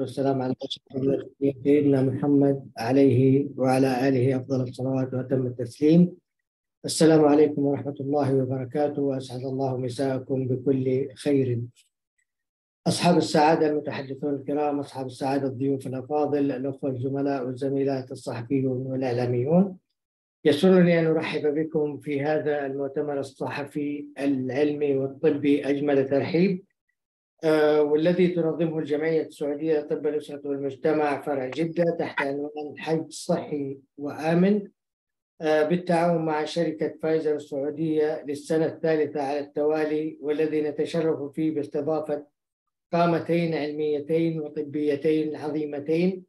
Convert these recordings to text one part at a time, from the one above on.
والسلام على سيدنا محمد عليه وعلى آله أفضل الصلوات وأتم التسليم السلام عليكم ورحمة الله وبركاته وأسعد الله مساءكم بكل خير أصحاب السعادة المتحدثون الكرام أصحاب السعادة الضيوف الأفاضل الأخوة الزملاء والزميلات الصحفيون والإعلاميون يسرني أن أرحب بكم في هذا المؤتمر الصحفي العلمي والطبي أجمل ترحيب آه، والذي تنظمه الجمعية السعودية لطب الأسرة والمجتمع فرع جدة تحت عنوان حج صحي وآمن آه، بالتعاون مع شركة فايزر السعودية للسنة الثالثة على التوالي والذي نتشرف فيه باستضافة قامتين علميتين وطبيتين عظيمتين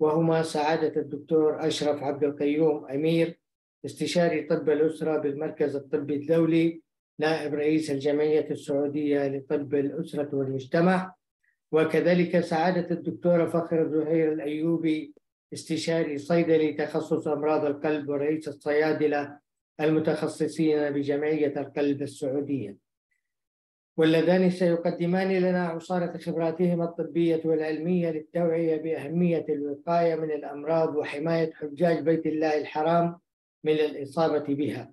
وهما سعادة الدكتور أشرف عبد القيوم أمير استشاري طب الأسرة بالمركز الطبي الدولي نائب رئيس الجمعية السعودية لطب الأسرة والمجتمع وكذلك سعادة الدكتورة فخر زهير الأيوبي استشاري صيدلي تخصص أمراض القلب ورئيس الصيادلة المتخصصين بجمعية القلب السعودية واللذان سيقدمان لنا عصارة خبراتهما الطبية والعلمية للتوعية بأهمية الوقاية من الأمراض وحماية حجاج بيت الله الحرام من الإصابة بها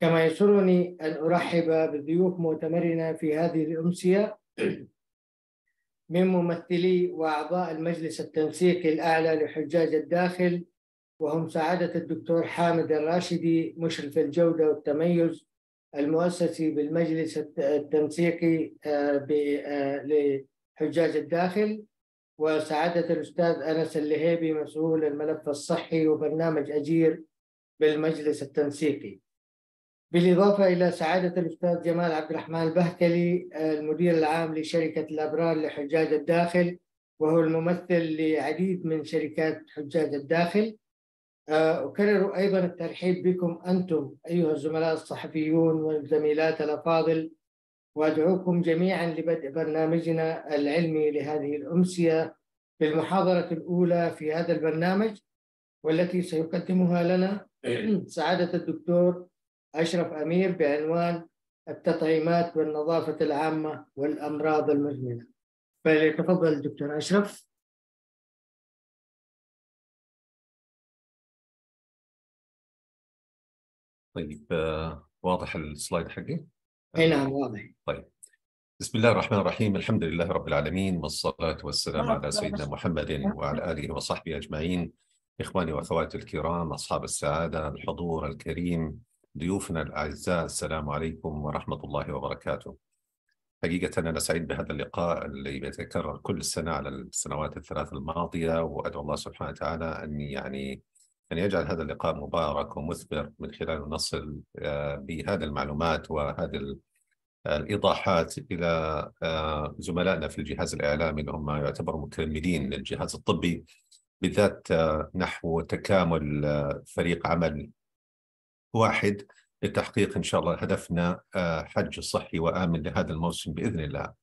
كما يسرني أن أرحب بضيوف مؤتمرنا في هذه الأمسية من ممثلي وأعضاء المجلس التنسيقي الأعلى لحجاج الداخل وهم سعادة الدكتور حامد الراشدي مشرف الجودة والتميز المؤسسي بالمجلس التنسيقي آه، آه، لحجاج الداخل وسعادة الأستاذ أنس اللهيبي مسؤول الملف الصحي وبرنامج أجير بالمجلس التنسيقي بالإضافة إلى سعادة الأستاذ جمال عبد الرحمن البهكلي آه، المدير العام لشركة الأبرار لحجاج الداخل وهو الممثل لعديد من شركات حجاج الداخل آه، أكرر أيضا الترحيب بكم أنتم أيها الزملاء الصحفيون والزميلات الأفاضل وأدعوكم جميعا لبدء برنامجنا العلمي لهذه الأمسية بالمحاضرة الأولى في هذا البرنامج والتي سيقدمها لنا سعادة الدكتور أشرف أمير بعنوان التطعيمات والنظافة العامة والأمراض المزمنة فليتفضل دكتور أشرف طيب آه، واضح السلايد حقي؟ اي نعم واضح طيب بسم الله الرحمن الرحيم الحمد لله رب العالمين والصلاة والسلام على سيدنا محمد وعلى آله وصحبه أجمعين إخواني وأخواتي الكرام أصحاب السعادة الحضور الكريم ضيوفنا الأعزاء السلام عليكم ورحمة الله وبركاته حقيقة أنا سعيد بهذا اللقاء اللي بيتكرر كل سنة على السنوات الثلاث الماضية وأدعو الله سبحانه وتعالى أن يعني أن يجعل هذا اللقاء مبارك ومثمر من خلاله نصل آه، بهذه المعلومات وهذه آه، الإيضاحات إلى آه، زملائنا في الجهاز الإعلامي اللي هم يعتبروا مكملين للجهاز الطبي بالذات نحو تكامل فريق عمل واحد لتحقيق إن شاء الله هدفنا آه، حج صحي وآمن لهذا الموسم بإذن الله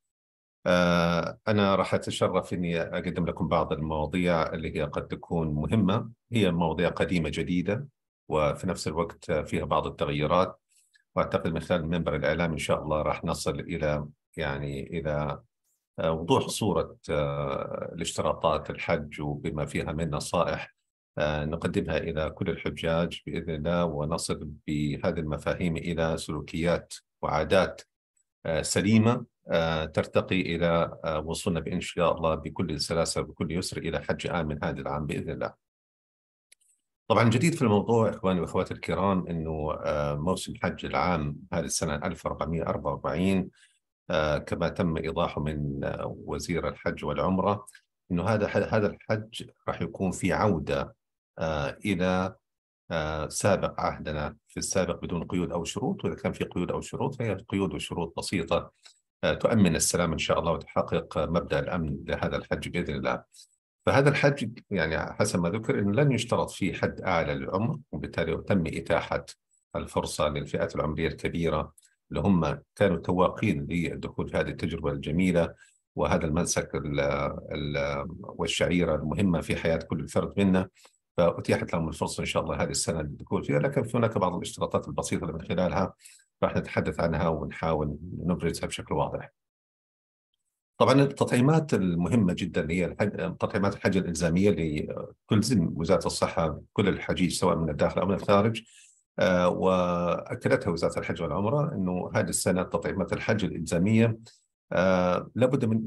آه، أنا راح أتشرف أني أقدم لكم بعض المواضيع اللي هي قد تكون مهمة هي مواضيع قديمة جديدة وفي نفس الوقت فيها بعض التغيرات وأعتقد من خلال المنبر الإعلامي إن شاء الله راح نصل إلى يعني إلى آه، وضوح صورة الاشتراطات الحج وبما فيها من نصائح نقدمها إلى كل الحجاج بإذن الله ونصل بهذه المفاهيم إلى سلوكيات وعادات آه، سليمة آه، ترتقي إلى آه، وصولنا بإن شاء الله بكل سلاسة وبكل يسر إلى حج آمن هذا العام بإذن الله طبعا جديد في الموضوع إخواني وأخواتي الكرام أنه موسم حج العام هذه السنة 1444 كما تم إيضاحه من وزير الحج والعمرة انه هذا هذا الحج راح يكون في عوده إلى آه، آه، سابق عهدنا في السابق بدون قيود أو شروط وإذا كان في قيود أو شروط فهي قيود وشروط بسيطة آه، تؤمن السلام إن شاء الله وتحقق مبدأ الأمن لهذا الحج بإذن الله فهذا الحج يعني حسب ما ذكر أنه لن يشترط فيه حد أعلى للعمر وبالتالي تم إتاحة الفرصة للفئات العمرية الكبيرة اللي هم كانوا تواقين للدخول في هذه التجربة الجميلة وهذا المنسك والشعيرة المهمة في حياة كل فرد منا فاتيحت لهم الفرصه ان شاء الله هذه السنه للدخول فيها لكن في هناك بعض الاشتراطات البسيطه اللي من خلالها راح نتحدث عنها ونحاول نبرزها بشكل واضح. طبعا التطعيمات المهمه جدا اللي هي تطعيمات الحج الالزاميه اللي تلزم وزاره الصحه كل الحجيج سواء من الداخل او من الخارج آه، واكدتها وزاره الحج والعمره انه هذه السنه تطعيمات الحج الالزاميه آه، لابد من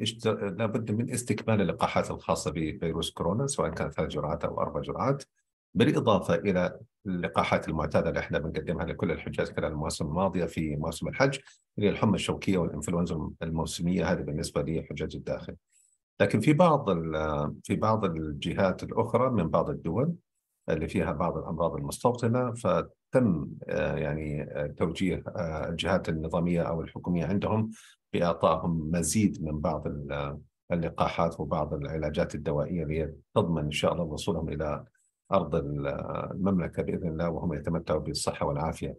لابد من استكمال اللقاحات الخاصه بفيروس كورونا سواء كانت ثلاث جرعات او اربع جرعات بالاضافه الى اللقاحات المعتاده اللي احنا بنقدمها لكل الحجاج خلال المواسم الماضيه في موسم الحج اللي هي الحمى الشوكيه والانفلونزا الموسميه هذه بالنسبه لحجاج الداخل. لكن في بعض في بعض الجهات الاخرى من بعض الدول اللي فيها بعض الامراض المستوطنه فتم آه، يعني آه، توجيه الجهات النظاميه او الحكوميه عندهم باعطائهم مزيد من بعض اللقاحات وبعض العلاجات الدوائيه اللي تضمن ان شاء الله وصولهم الى ارض المملكه باذن الله وهم يتمتعوا بالصحه والعافيه.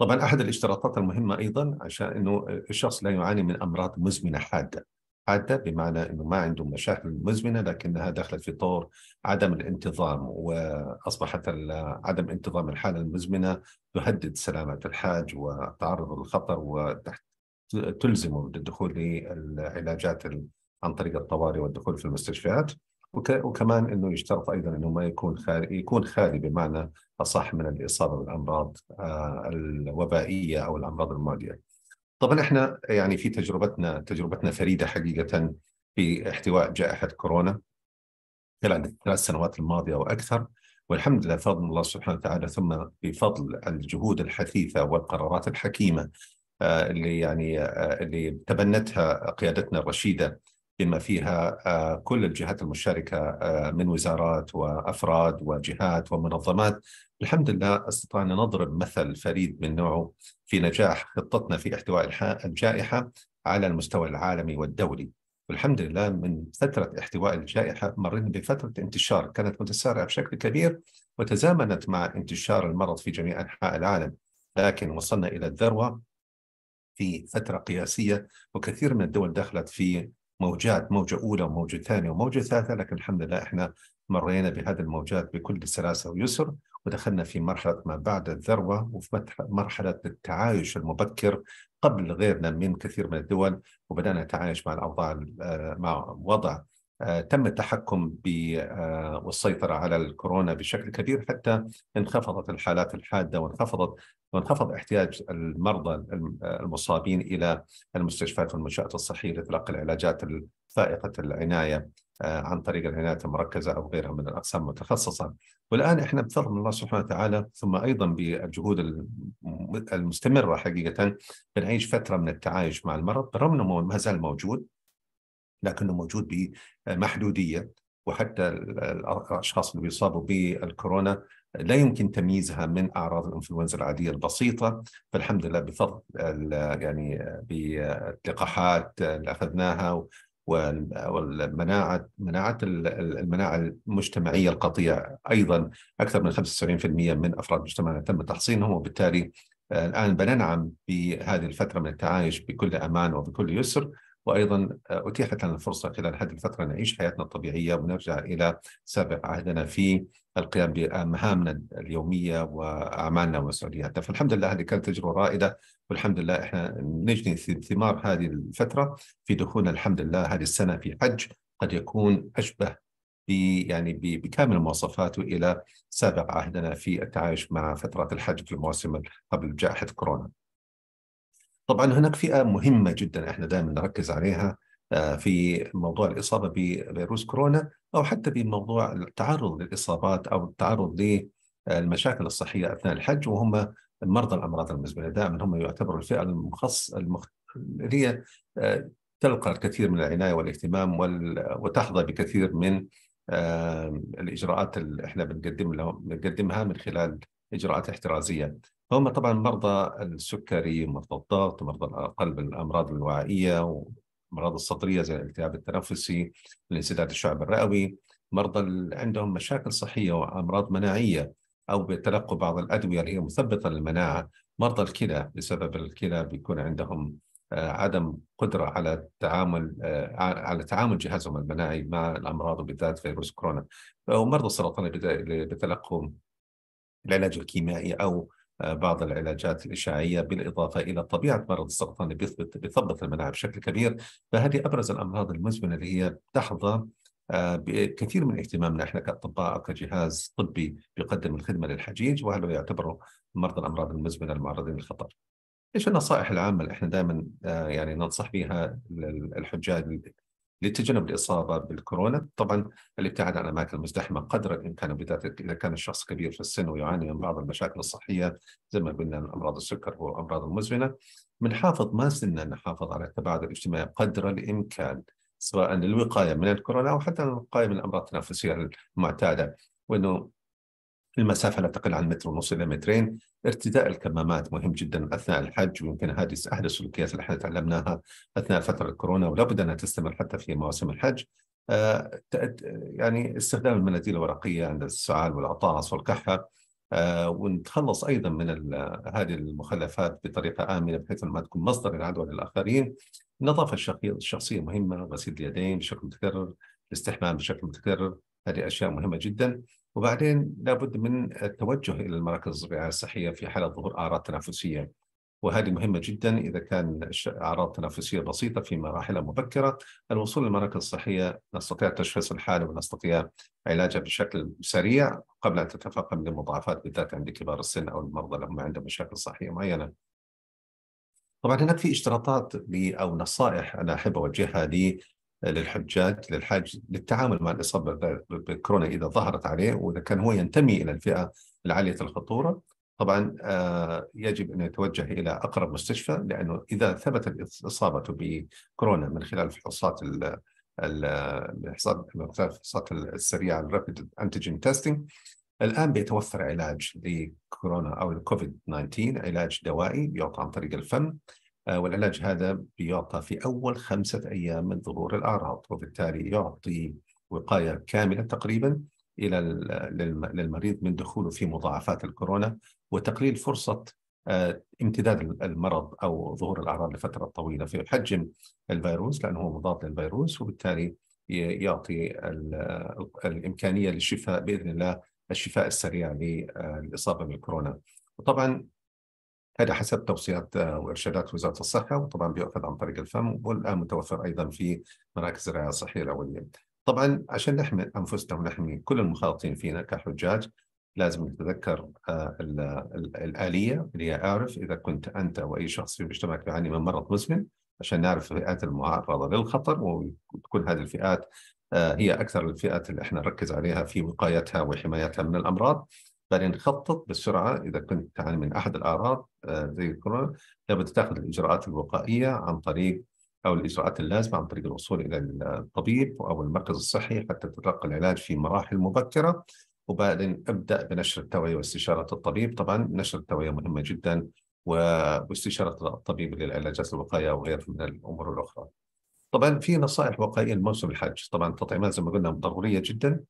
طبعا احد الاشتراطات المهمه ايضا عشان انه الشخص لا يعاني من امراض مزمنه حاده. حاده بمعنى انه ما عنده مشاكل مزمنه لكنها دخلت في طور عدم الانتظام واصبحت عدم انتظام الحاله المزمنه تهدد سلامه الحاج وتعرض للخطر وتحت تلزمه بالدخول للعلاجات عن طريق الطوارئ والدخول في المستشفيات وكمان انه يشترط ايضا انه ما يكون خالي يكون خالي بمعنى اصح من الاصابه بالامراض آه، الوبائيه او الامراض المعديه. طبعا احنا يعني في تجربتنا تجربتنا فريده حقيقه في احتواء جائحه كورونا خلال الثلاث سنوات الماضيه واكثر والحمد لله فضل الله سبحانه وتعالى ثم بفضل الجهود الحثيثه والقرارات الحكيمه آه، اللي يعني آه، اللي تبنتها قيادتنا الرشيده بما فيها آه، كل الجهات المشاركه من وزارات وافراد وجهات ومنظمات الحمد لله استطعنا نضرب مثل فريد من نوعه في نجاح خطتنا في احتواء الجائحه على المستوى العالمي والدولي. والحمد لله من فترة احتواء الجائحة مرينا بفترة انتشار كانت متسارعة بشكل كبير وتزامنت مع انتشار المرض في جميع أنحاء العالم لكن وصلنا إلى الذروة في فترة قياسية وكثير من الدول دخلت في موجات موجة أولى وموجة ثانية وموجة ثالثة لكن الحمد لله إحنا مرينا بهذه الموجات بكل سلاسة ويسر ودخلنا في مرحلة ما بعد الذروة وفي مرحلة التعايش المبكر قبل غيرنا من كثير من الدول وبدأنا نتعايش مع الأوضاع مع وضع آه، تم التحكم آه، والسيطرة على الكورونا بشكل كبير حتى انخفضت الحالات الحادة وانخفضت وانخفض احتياج المرضى آه، المصابين إلى المستشفيات والمنشآت الصحية لتلقي العلاجات الفائقة العناية عن طريق العناية المركزة أو غيرها من الأقسام المتخصصة والآن إحنا بفضل الله سبحانه وتعالى ثم أيضا بالجهود المستمرة حقيقة بنعيش فترة من التعايش مع المرض رغم أنه ما زال موجود لكنه موجود بمحدوديه وحتى الاشخاص اللي بيصابوا بالكورونا لا يمكن تمييزها من اعراض الانفلونزا العاديه البسيطه فالحمد لله بفضل يعني باللقاحات اللي اخذناها والمناعه مناعه المناعه المجتمعيه القطيع ايضا اكثر من 95% من افراد مجتمعنا تم تحصينهم وبالتالي الان بننعم بهذه الفتره من التعايش بكل امان وبكل يسر وايضا آه، اتيحت لنا الفرصه خلال هذه الفتره نعيش حياتنا الطبيعيه ونرجع الى سابق عهدنا في القيام بمهامنا اليوميه واعمالنا ومسؤولياتنا، فالحمد لله هذه كانت تجربه رائده والحمد لله احنا نجني ثمار هذه الفتره في دخولنا الحمد لله هذه السنه في حج قد يكون اشبه يعني بكامل مواصفاته الى سابق عهدنا في التعايش مع فترات الحج في المواسم قبل جائحه كورونا. طبعا هناك فئه مهمه جدا احنا دائما نركز عليها آه، في موضوع الاصابه بفيروس كورونا او حتى بموضوع التعرض للاصابات او التعرض للمشاكل الصحيه اثناء الحج وهم مرضى الامراض المزمنه دائما هم يعتبروا الفئه المخص المخ... هي آه، تلقى الكثير من العنايه والاهتمام وال... وتحظى بكثير من الاجراءات اللي احنا بنقدم لهم بنقدمها من خلال اجراءات احترازيه هم طبعا مرضى السكري ومرضى الضغط ومرضى القلب الامراض الوعائيه والامراض الصدريه زي الالتهاب التنفسي الانسداد الشعب الرئوي مرضى اللي عندهم مشاكل صحيه وامراض مناعيه او بتلقوا بعض الادويه اللي هي مثبطه للمناعه مرضى الكلى بسبب الكلى بيكون عندهم آه، عدم قدره على التعامل آه، على تعامل جهازهم المناعي مع الامراض وبالذات فيروس كورونا ومرضى السرطان اللي بتلقوا العلاج الكيميائي او آه، بعض العلاجات الإشعاعية بالإضافة إلى طبيعة مرض السرطان اللي بيثبت بيثبط المناعة بشكل كبير فهذه أبرز الأمراض المزمنة اللي هي تحظى آه، بكثير من اهتمامنا احنا كاطباء او كجهاز طبي بيقدم الخدمه للحجيج وهل يعتبروا مرضى الامراض المزمنه المعرضين للخطر. ايش النصائح العامه اللي احنا دائما آه، يعني ننصح بها الحجاج لتجنب الإصابة بالكورونا طبعا الابتعاد عن الأماكن المزدحمة قدر الإمكان بالذات إذا كان الشخص كبير في السن ويعاني من بعض المشاكل الصحية زي ما قلنا أمراض السكر وأمراض المزمنة بنحافظ ما زلنا نحافظ على التباعد الاجتماعي قدر الإمكان سواء للوقاية من الكورونا أو حتى للوقاية من الأمراض التنفسية المعتادة وأنه المسافة لا تقل عن متر ونص إلى مترين ارتداء الكمامات مهم جدا اثناء الحج ويمكن هذه احد السلوكيات اللي احنا تعلمناها اثناء فتره الكورونا ولابد انها تستمر حتى في مواسم الحج آه يعني استخدام المناديل الورقيه عند السعال والعطاس والكحه آه ونتخلص ايضا من هذه المخلفات بطريقه امنه بحيث ما تكون مصدر للعدوى للاخرين. النظافه الشخصيه مهمه، غسيل اليدين بشكل متكرر، الاستحمام بشكل متكرر، هذه اشياء مهمه جدا. وبعدين لابد من التوجه الى المراكز الرعايه الصحيه في حاله ظهور اعراض تنفسيه وهذه مهمة جدا إذا كان أعراض تنفسية بسيطة في مراحل مبكرة الوصول للمراكز الصحية نستطيع تشخيص الحالة ونستطيع علاجها بشكل سريع قبل أن تتفاقم المضاعفات بالذات عند كبار السن أو المرضى اللي هم عندهم مشاكل صحية معينة. طبعا هناك في اشتراطات أو نصائح أنا أحب أوجهها للحجاج للحاج للتعامل مع الاصابه بالكورونا اذا ظهرت عليه واذا كان هو ينتمي الى الفئه العاليه الخطوره طبعا آه، يجب ان يتوجه الى اقرب مستشفى لانه اذا ثبتت اصابته بكورونا من خلال الفحوصات الفحوصات السريعه الرابيد انتيجين تيستنج الان بيتوفر علاج لكورونا او الكوفيد 19 علاج دوائي يعطى عن طريق الفم آه، والعلاج هذا بيعطى في أول خمسة أيام من ظهور الأعراض وبالتالي يعطي وقاية كاملة تقريبا إلى للمريض من دخوله في مضاعفات الكورونا وتقليل فرصة آه، امتداد المرض أو ظهور الأعراض لفترة طويلة فيحجم الفيروس لأنه هو مضاد للفيروس وبالتالي يعطي الإمكانية للشفاء بإذن الله الشفاء السريع للإصابة آه، بالكورونا وطبعا هذا حسب توصيات آه، وارشادات وزاره الصحه وطبعا بيؤخذ عن طريق الفم والان متوفر ايضا في مراكز الرعايه الصحيه الاوليه. طبعا عشان نحمي انفسنا ونحمي كل المخالطين فينا كحجاج لازم نتذكر آه، الاليه اللي هي اعرف اذا كنت انت واي شخص في مجتمعك يعاني من مرض مزمن عشان نعرف الفئات المعرضه للخطر وتكون هذه الفئات آه، هي اكثر الفئات اللي احنا نركز عليها في وقايتها وحمايتها من الامراض بعدين نخطط بسرعه اذا كنت تعاني من احد الاعراض آه، زي الكورونا لابد تاخذ الاجراءات الوقائيه عن طريق او الاجراءات اللازمه عن طريق الوصول الى الطبيب او المركز الصحي حتى تتلقى العلاج في مراحل مبكره وبعدين ابدا بنشر التوعيه واستشاره الطبيب طبعا نشر التوعيه مهمه جدا واستشاره الطبيب للعلاجات الوقائيه وغيرها من الامور الاخرى. طبعا في نصائح وقائيه لموسم الحج، طبعا التطعيمات زي ما قلنا ضروريه جدا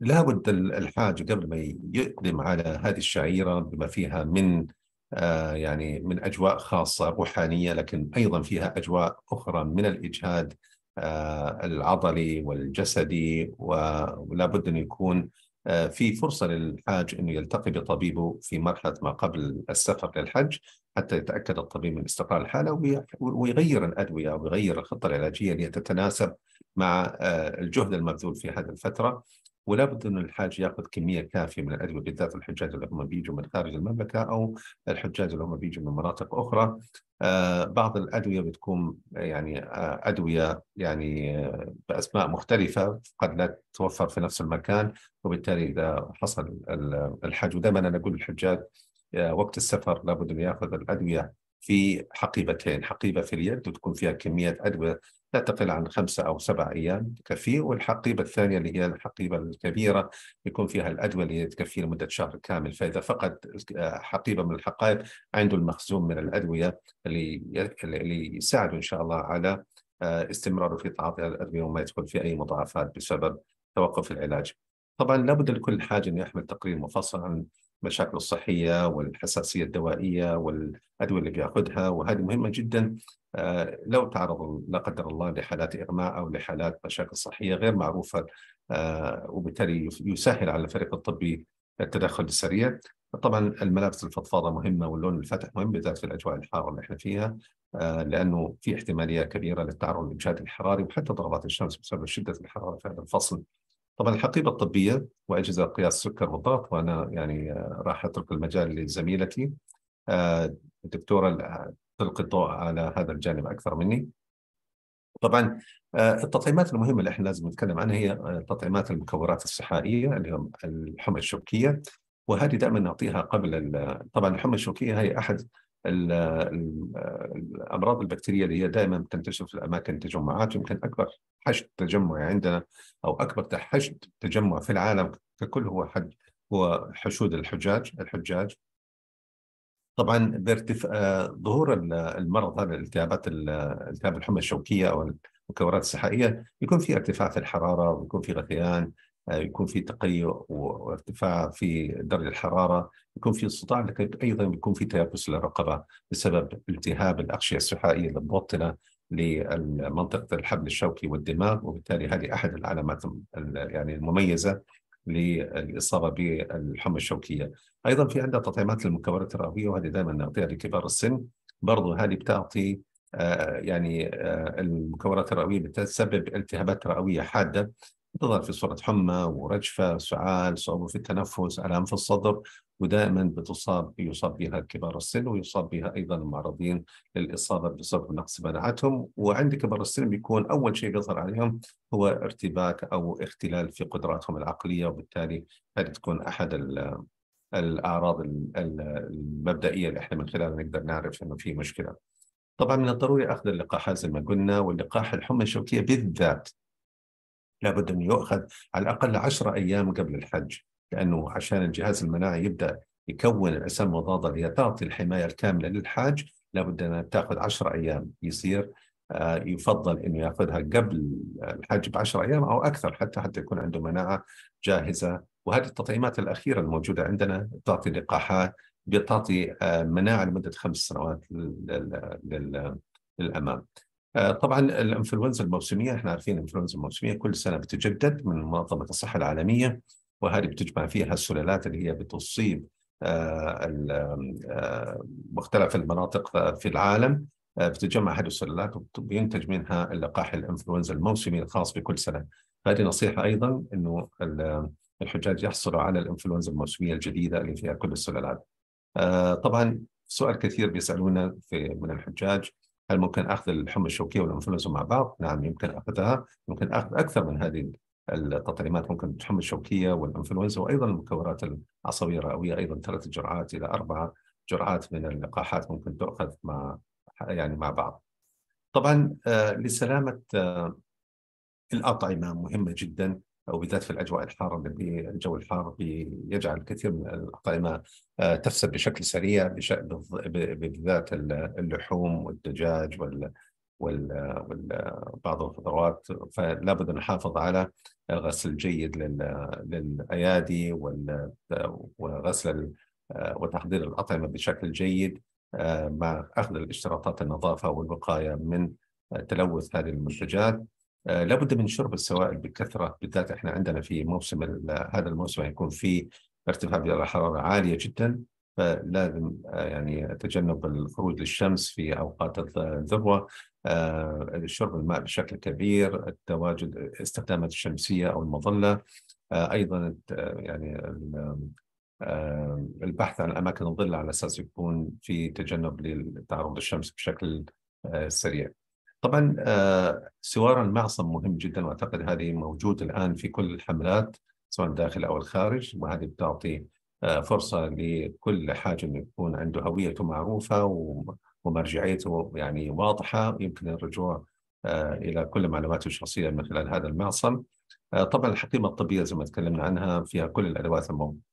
لابد الحاج قبل ما يقدم على هذه الشعيرة بما فيها من آه، يعني من أجواء خاصة روحانية لكن أيضا فيها أجواء أخرى من الإجهاد آه، العضلي والجسدي ولا بد أن يكون آه، في فرصة للحاج أنه يلتقي بطبيبه في مرحلة ما قبل السفر للحج حتى يتأكد الطبيب من استقرار الحالة ويغير الأدوية ويغير الخطة العلاجية لتتناسب مع الجهد المبذول في هذه الفترة ولا بد ان الحاج ياخذ كميه كافيه من الادويه بالذات الحجاج اللي هم بيجوا من خارج المملكه او الحجاج اللي هم بيجوا من مناطق اخرى آه، بعض الادويه بتكون يعني آه، ادويه يعني آه، باسماء مختلفه قد لا تتوفر في نفس المكان وبالتالي اذا حصل الحج ودائما انا اقول للحجاج وقت السفر لابد انه ياخذ الادويه في حقيبتين حقيبه في اليد وتكون فيها كميه ادويه لا تقل عن خمسة أو سبع أيام تكفيه والحقيبة الثانية اللي هي الحقيبة الكبيرة يكون فيها الأدوية اللي تكفيه لمدة شهر كامل فإذا فقد حقيبة من الحقائب عنده المخزون من الأدوية اللي اللي يساعده إن شاء الله على آه، استمراره في تعاطي الأدوية وما يدخل في أي مضاعفات بسبب توقف العلاج. طبعا لابد لكل حاجة أن يحمل تقرير مفصل عن مشاكله الصحيه والحساسيه الدوائيه والادويه اللي بياخذها وهذه مهمه جدا آه، لو تعرض لا قدر الله لحالات اغماء او لحالات مشاكل صحيه غير معروفه آه، وبالتالي يسهل على الفريق الطبي التدخل السريع طبعا الملابس الفضفاضه مهمه واللون الفاتح مهم بالذات في الاجواء الحاره اللي احنا فيها آه، لانه في احتماليه كبيره للتعرض للجهاد الحراري وحتى ضربات الشمس بسبب شده الحراره في هذا الفصل طبعا الحقيبه الطبيه واجهزه قياس السكر والضغط وانا يعني راح اترك المجال لزميلتي آه، الدكتوره تلقي الضوء على هذا الجانب اكثر مني. طبعا آه، التطعيمات المهمه اللي احنا لازم نتكلم عنها هي آه، تطعيمات المكورات الصحائيه اللي هم الحمى الشوكيه وهذه دائما نعطيها قبل طبعا الحمى الشوكيه هي احد الامراض البكتيريه اللي هي دائما تنتشر في الاماكن التجمعات يمكن اكبر حشد تجمعي عندنا او اكبر حشد تجمع في العالم ككل هو حد هو حشود الحجاج الحجاج طبعا بارتفاع آه، ظهور المرض هذا الالتهابات التهاب الحمى الشوكيه او المكورات السحائيه يكون في ارتفاع في الحراره ويكون في غثيان آه، يكون في تقيؤ وارتفاع في درجه الحراره يكون في استطاع لكن ايضا يكون في تيبس للرقبه بسبب التهاب الاغشيه السحائيه المبطنه لمنطقه الحبل الشوكي والدماغ وبالتالي هذه احد العلامات يعني المميزه للاصابه بالحمى الشوكيه. ايضا في عندنا تطعيمات للمكورات الرئويه وهذه دائما نعطيها لكبار السن برضه هذه بتعطي آه، يعني آه، المكبرات الرئويه بتسبب التهابات رئويه حاده تظهر في صورة حمى ورجفة سعال صعوبة في التنفس ألام في الصدر ودائما بتصاب يصاب بها كبار السن ويصاب بها أيضا المعرضين للإصابة بسبب نقص مناعتهم وعند كبار السن بيكون أول شيء يظهر عليهم هو ارتباك أو اختلال في قدراتهم العقلية وبالتالي هذه تكون أحد الأعراض المبدئية اللي احنا من خلالها نقدر نعرف أنه في مشكلة طبعا من الضروري أخذ اللقاحات زي ما قلنا واللقاح الحمى الشوكية بالذات لابد أن يؤخذ على الأقل عشرة أيام قبل الحج لأنه عشان الجهاز المناعي يبدأ يكون الأسم المضادة اللي تعطي الحماية الكاملة للحاج لابد أن تأخذ عشرة أيام يصير آه، يفضل انه ياخذها قبل الحج ب 10 ايام او اكثر حتى حتى يكون عنده مناعه جاهزه وهذه التطعيمات الاخيره الموجوده عندنا تعطي لقاحات بتعطي آه، مناعه لمده خمس سنوات للامام. آه، طبعا الانفلونزا الموسميه احنا عارفين الانفلونزا الموسميه كل سنه بتجدد من منظمه الصحه العالميه وهذه بتجمع فيها السلالات اللي هي بتصيب آه، آه، مختلف المناطق في العالم بتجمع هذه السلالات وبينتج منها اللقاح الانفلونزا الموسمي الخاص بكل سنه هذه نصيحه ايضا انه الحجاج يحصلوا على الانفلونزا الموسميه الجديده اللي فيها كل السلالات طبعا سؤال كثير بيسالونا في من الحجاج هل ممكن اخذ الحمى الشوكيه والانفلونزا مع بعض؟ نعم يمكن اخذها، ممكن اخذ اكثر من هذه التطعيمات ممكن الحمى الشوكيه والانفلونزا وايضا المكورات العصبيه الرئويه ايضا ثلاث جرعات الى اربع جرعات من اللقاحات ممكن تؤخذ مع يعني مع بعض. طبعا آه، لسلامه آه، الأطعمة مهمة جدا وبالذات في الاجواء الحاره اللي الجو الحار بيجعل كثير من الاطعمه آه، تفسد بشكل سريع بالذات اللحوم والدجاج وال بعض الخضروات فلا بد ان نحافظ على الغسل الجيد للايادي وغسل آه، وتحضير الاطعمه بشكل جيد آه، مع اخذ الاشتراطات النظافه والوقايه من تلوث هذه المنتجات آه، لابد من شرب السوائل بكثره بالذات احنا عندنا في موسم هذا الموسم يكون في ارتفاع درجه الحراره عاليه جدا فلازم آه، يعني تجنب الخروج للشمس في اوقات الذروه آه، شرب الماء بشكل كبير التواجد استخدام الشمسيه او المظله ايضا يعني البحث عن اماكن الظل على اساس يكون في تجنب للتعرض للشمس بشكل سريع. طبعا آه، سوار المعصم مهم جدا واعتقد هذه موجود الان في كل الحملات سواء داخل او الخارج وهذه بتعطي آه، فرصه لكل انه يكون عنده هويته معروفه ومرجعيته يعني واضحه يمكن الرجوع آه، الى كل معلوماته الشخصيه من خلال هذا المعصم. طبعا الحقيبه الطبيه زي ما تكلمنا عنها فيها كل الادوات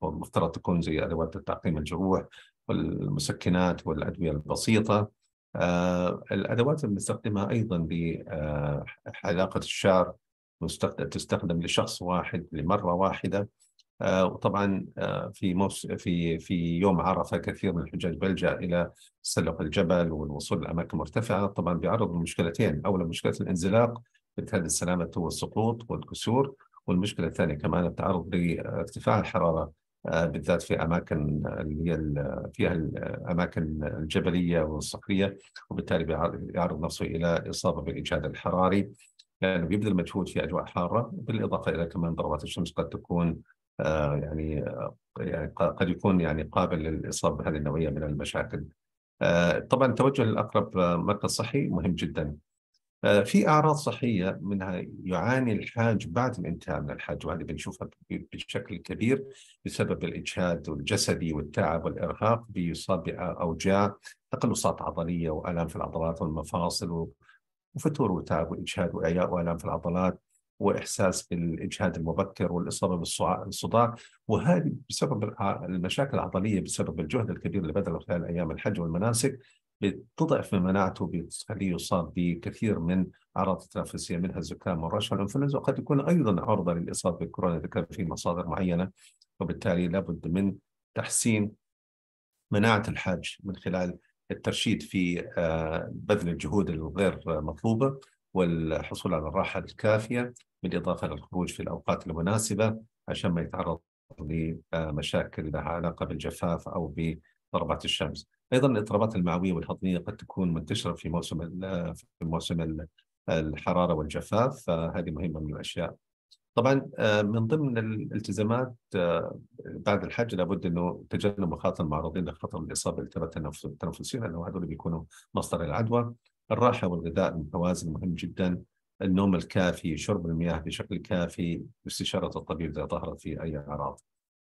المفترض تكون زي ادوات تعقيم الجروح والمسكنات والادويه البسيطه آه، الادوات المستخدمه ايضا لحلاقه آه، الشعر تستخدم لشخص واحد لمره واحده آه، وطبعا في موس في في يوم عرفه كثير من الحجاج بلجا الى تسلق الجبل والوصول لاماكن مرتفعه طبعا بيعرضوا لمشكلتين اولا مشكله الانزلاق بالتالي السلامه والسقوط والكسور والمشكله الثانيه كمان التعرض لارتفاع الحراره آه، بالذات في اماكن اللي هي فيها الاماكن الجبليه والصخريه وبالتالي بيعرض نفسه الى اصابه بالاجهاد الحراري لانه يعني بيبذل مجهود في اجواء حاره بالاضافه الى كمان ضربات الشمس قد تكون آه، يعني, آه، يعني قد يكون يعني قابل للاصابه بهذه النوعيه من المشاكل. طبعا التوجه للاقرب مركز صحي مهم جدا آه، في اعراض صحيه منها يعاني الحاج بعد الانتهاء من الحج وهذه بنشوفها بشكل كبير بسبب الاجهاد الجسدي والتعب والارهاق بيصاب باوجاع تقلصات عضليه والام في العضلات والمفاصل وفتور وتعب واجهاد واعياء والام في العضلات واحساس بالاجهاد المبكر والاصابه بالصداع وهذه بسبب المشاكل العضليه بسبب الجهد الكبير اللي بذله خلال ايام الحج والمناسك بتضعف من مناعته بتخليه يصاب بكثير من اعراض التنفسيه منها الزكام والرشح والانفلونزا وقد يكون ايضا عرضه للاصابه بالكورونا اذا كان في مصادر معينه وبالتالي لابد من تحسين مناعه الحاج من خلال الترشيد في آه، بذل الجهود الغير مطلوبه والحصول على الراحه الكافيه بالاضافه للخروج في الاوقات المناسبه عشان ما يتعرض لمشاكل لها علاقه بالجفاف او ب اضطرابات الشمس ايضا الاضطرابات المعويه والهضميه قد تكون منتشره في موسم في موسم الحراره والجفاف فهذه مهمه من الاشياء طبعا آه، من ضمن الالتزامات آه، بعد الحج لابد انه تجنب مخاطر المعرضين لخطر الاصابه بالالتهابات التنفسيه لانه هذول بيكونوا مصدر العدوى الراحه والغذاء المتوازن مهم جدا النوم الكافي شرب المياه بشكل كافي استشاره الطبيب اذا ظهرت في اي اعراض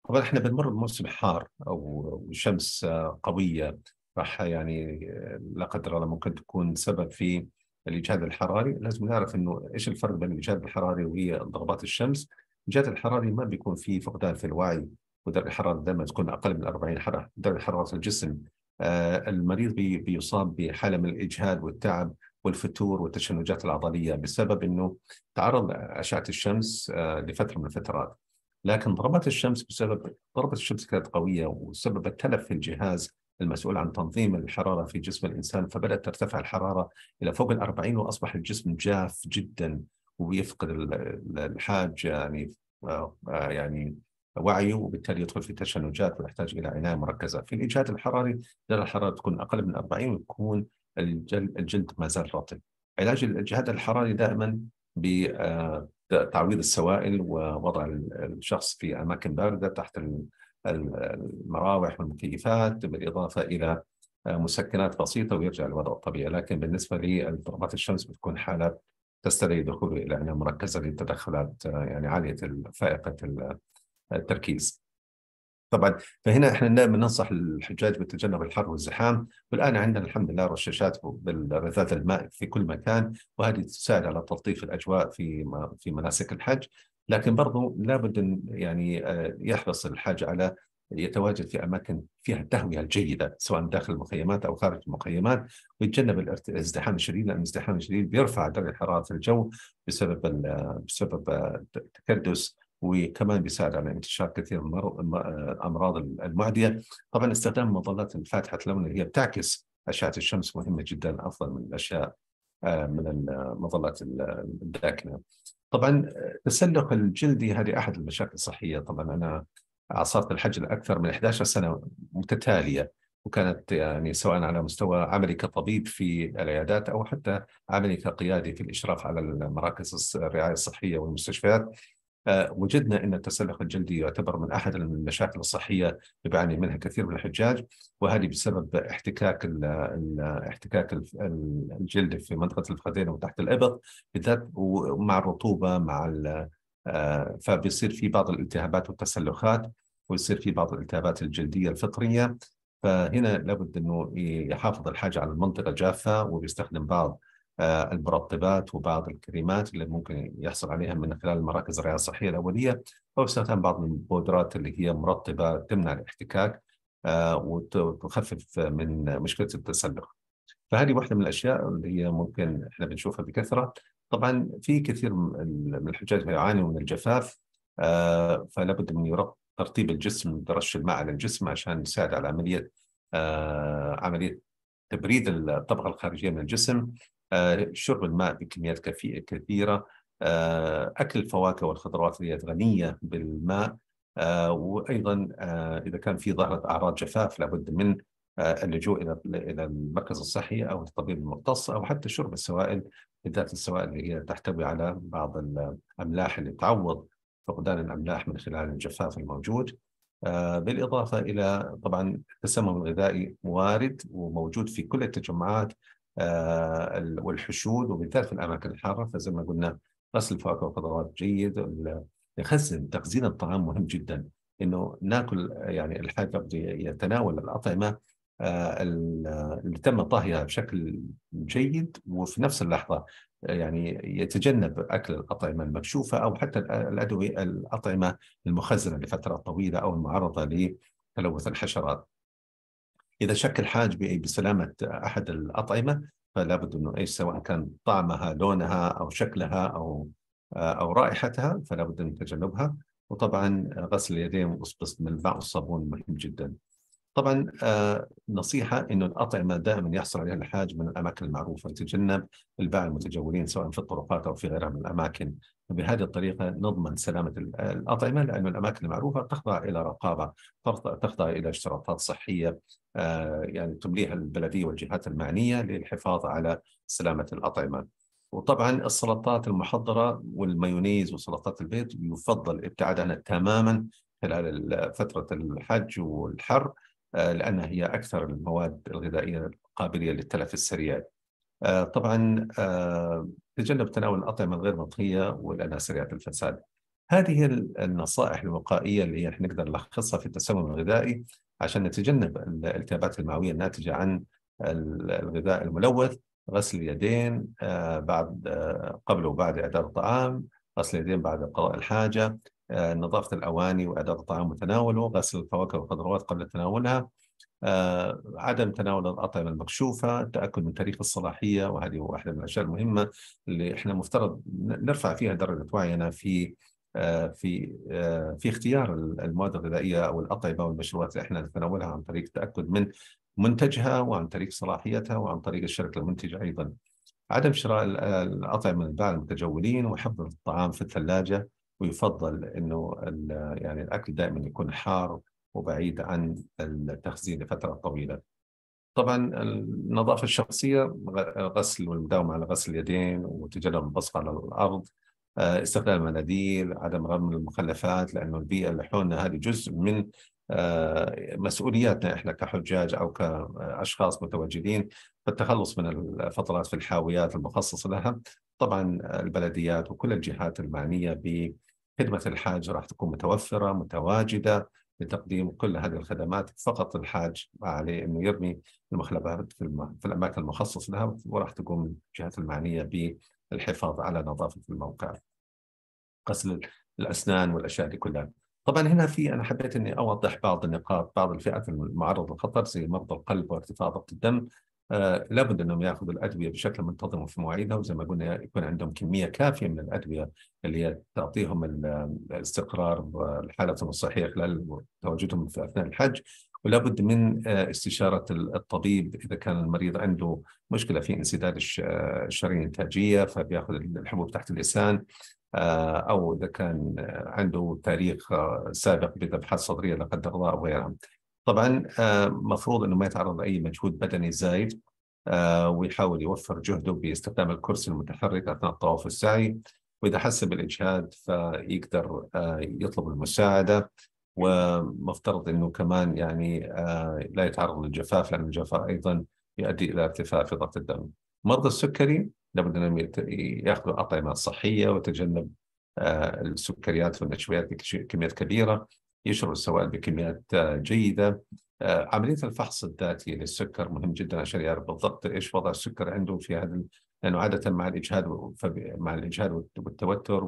طبعا احنا بنمر بموسم حار او شمس قويه راح يعني آه، لا قدر الله ممكن تكون سبب في الاجهاد الحراري، لازم نعرف انه ايش الفرق بين الاجهاد الحراري وهي ضربات الشمس. الاجهاد الحراري ما بيكون فيه فقدان في الوعي ودرجه الحراره دائما تكون اقل من 40 حراره درجه حراره الجسم. آه المريض بي بيصاب بحاله من الاجهاد والتعب والفتور والتشنجات العضليه بسبب انه تعرض لاشعه الشمس آه لفتره من الفترات. لكن ضربت الشمس بسبب ضربة الشمس كانت قوية وسببت تلف في الجهاز المسؤول عن تنظيم الحرارة في جسم الإنسان فبدأت ترتفع الحرارة إلى فوق الأربعين وأصبح الجسم جاف جدا ويفقد الحاج يعني آه، آه، يعني وعيه وبالتالي يدخل في تشنجات ويحتاج الى عنايه مركزه، في الاجهاد الحراري درجه الحراره تكون اقل من 40 ويكون الجلد ما زال رطب. علاج الاجهاد الحراري دائما ب آه، تعويض السوائل ووضع الشخص في اماكن بارده تحت المراوح والمكيفات بالاضافه الى مسكنات بسيطه ويرجع الوضع الطبيعي، لكن بالنسبه لضربات الشمس بتكون حاله تستدعي دخوله الى عنايه مركزه للتدخلات يعني عاليه فائقه التركيز. طبعا فهنا احنا دائما ننصح الحجاج بتجنب الحر والزحام والان عندنا الحمد لله رشاشات بالرذاذ الماء في كل مكان وهذه تساعد على تلطيف الاجواء في في مناسك الحج لكن برضو لابد ان يعني آه، يحرص الحاج على يتواجد في اماكن فيها التهويه الجيده سواء داخل المخيمات او خارج المخيمات ويتجنب الازدحام الشديد لان الازدحام الشديد بيرفع درجه حراره الجو بسبب بسبب التكدس وكمان بيساعد على انتشار كثير من الامراض آه، المعديه طبعا استخدام مظلات فاتحه اللون اللي هي بتعكس اشعه الشمس مهمه جدا افضل من الاشياء آه، من المظلات الداكنه طبعا آه، تسلق الجلدي هذه احد المشاكل الصحيه طبعا انا عصرت الحج لاكثر من 11 سنه متتاليه وكانت يعني سواء على مستوى عملي كطبيب في العيادات او حتى عملي كقيادي في الاشراف على المراكز الرعايه الصحيه والمستشفيات وجدنا ان التسلق الجلدي يعتبر من احد المشاكل الصحيه اللي بيعاني منها كثير من الحجاج وهذه بسبب احتكاك الـ احتكاك الجلد في منطقه الفخذين وتحت الابط بالذات ومع الرطوبه مع آه، فبيصير في بعض الالتهابات والتسلخات ويصير في بعض الالتهابات الجلديه الفطريه فهنا لابد انه يحافظ الحاج على المنطقه جافه وبيستخدم بعض المرطبات وبعض الكريمات اللي ممكن يحصل عليها من خلال المراكز الرعايه الصحيه الاوليه او استخدام بعض البودرات اللي هي مرطبه تمنع الاحتكاك آه، وتخفف من مشكله التسلخ. فهذه واحده من الاشياء اللي هي ممكن احنا بنشوفها بكثره. طبعا في كثير من الحجاج يعانوا من الجفاف آه، فلا بد من ترطيب الجسم ترش الماء على الجسم عشان يساعد على عمليه آه، عمليه تبريد الطبقه الخارجيه من الجسم شرب الماء بكميات كثيرة آه، أكل الفواكه والخضروات اللي هي غنية بالماء آه، وأيضا آه، إذا كان في ظهرت أعراض جفاف لابد من اللجوء إلى إلى المركز الصحي أو الطبيب المختص أو حتى شرب السوائل بالذات السوائل اللي هي تحتوي على بعض الأملاح اللي تعوض فقدان الأملاح من خلال الجفاف الموجود بالإضافة إلى طبعا التسمم الغذائي وارد وموجود في كل التجمعات آه، والحشود وبالذات في الاماكن الحاره فزي ما قلنا غسل الفواكه والخضروات جيد نخزن تخزين الطعام مهم جدا انه ناكل يعني الحاجه يتناول الاطعمه آه، اللي تم طهيها بشكل جيد وفي نفس اللحظه آه، يعني يتجنب اكل الاطعمه المكشوفه او حتى الادويه الاطعمه المخزنه لفتره طويله او المعرضه لتلوث الحشرات. اذا شك الحاج بسلامه احد الاطعمه فلا بد انه ايش سواء كان طعمها لونها او شكلها او او رائحتها فلا بد من تجنبها وطبعا غسل اليدين من الماء والصابون مهم جدا طبعا آه، نصيحه انه الاطعمه دائما يحصل عليها الحاج من الاماكن المعروفه تجنب الباع المتجولين سواء في الطرقات او في غيرها من الاماكن فبهذه الطريقة نضمن سلامة الأطعمة لأن الأماكن المعروفة تخضع إلى رقابة تخضع إلى اشتراطات صحية آه، يعني تمليها البلدية والجهات المعنية للحفاظ على سلامة الأطعمة وطبعا السلطات المحضرة والمايونيز وسلطات البيت يفضل الابتعاد عنها تماما خلال فترة الحج والحر آه، لأنها هي أكثر المواد الغذائية القابلة للتلف السريع آه، طبعا تجنب تناول الأطعمة الغير منطقية ولأنها سريعة الفساد هذه النصائح الوقائية اللي احنا نقدر نلخصها في التسمم الغذائي عشان نتجنب الالتهابات المعوية الناتجة عن الغذاء الملوث غسل اليدين آه، بعد آه، قبل وبعد إعداد الطعام غسل اليدين بعد قضاء الحاجة آه، نظافة الأواني وإعداد الطعام وتناوله غسل الفواكه والخضروات قبل تناولها آه، عدم تناول الأطعمة المكشوفة التأكد من تاريخ الصلاحية وهذه هو واحدة من الأشياء المهمة اللي إحنا مفترض نرفع فيها درجة وعينا في آه، في آه، في اختيار المواد الغذائيه او الاطعمه والمشروبات اللي احنا نتناولها عن طريق التاكد من منتجها وعن طريق صلاحيتها وعن طريق الشركه المنتجه ايضا. عدم شراء الاطعمه من باع المتجولين وحفظ الطعام في الثلاجه ويفضل انه يعني الاكل دائما يكون حار وبعيد عن التخزين لفترة طويلة طبعا النظافة الشخصية غسل والمداومة على غسل اليدين وتجنب البصق على الأرض آه، استخدام المناديل عدم رمي المخلفات لأنه البيئة اللي حولنا هذه جزء من آه، مسؤولياتنا احنا كحجاج او كاشخاص متواجدين فالتخلص من الفترات في الحاويات المخصصه لها طبعا البلديات وكل الجهات المعنيه بخدمه الحاج راح تكون متوفره متواجده لتقديم كل هذه الخدمات فقط الحاج عليه انه يرمي المخلبات في, في الاماكن المخصصه لها وراح تقوم الجهات المعنيه بالحفاظ على نظافه الموقع. غسل الاسنان والاشياء دي كلها. طبعا هنا في انا حبيت اني اوضح بعض النقاط بعض الفئات المعرضه للخطر زي مرضى القلب وارتفاع ضغط الدم آه، لابد انهم ياخذوا الادويه بشكل منتظم وفي مواعيدها وزي ما قلنا يكون عندهم كميه كافيه من الادويه اللي هي تعطيهم الاستقرار حالتهم الصحيه خلال تواجدهم في اثناء الحج ولا بد من آه، استشارة الطبيب إذا كان المريض عنده مشكلة في انسداد الشرايين آه، الإنتاجية فبياخذ الحبوب تحت اللسان أو إذا كان عنده تاريخ سابق بذبحات صدرية لا قدر الله وغيرها طبعا آه، مفروض انه ما يتعرض لاي مجهود بدني زايد آه، ويحاول يوفر جهده باستخدام الكرسي المتحرك اثناء الطواف والسعي واذا حس بالاجهاد فيقدر آه، يطلب المساعده ومفترض انه كمان يعني لا يتعرض للجفاف لان الجفاف ايضا يؤدي الى ارتفاع في ضغط الدم. مرضى السكري لابد انهم ياخذوا اطعمه صحيه وتجنب السكريات والنشويات بكميات كبيره يشرب السوائل بكميات آه، جيدة آه، عملية الفحص الذاتي للسكر مهم جدا عشان يعرف بالضبط ايش وضع السكر عنده في هذا لانه عادة مع الاجهاد مع الاجهاد والتوتر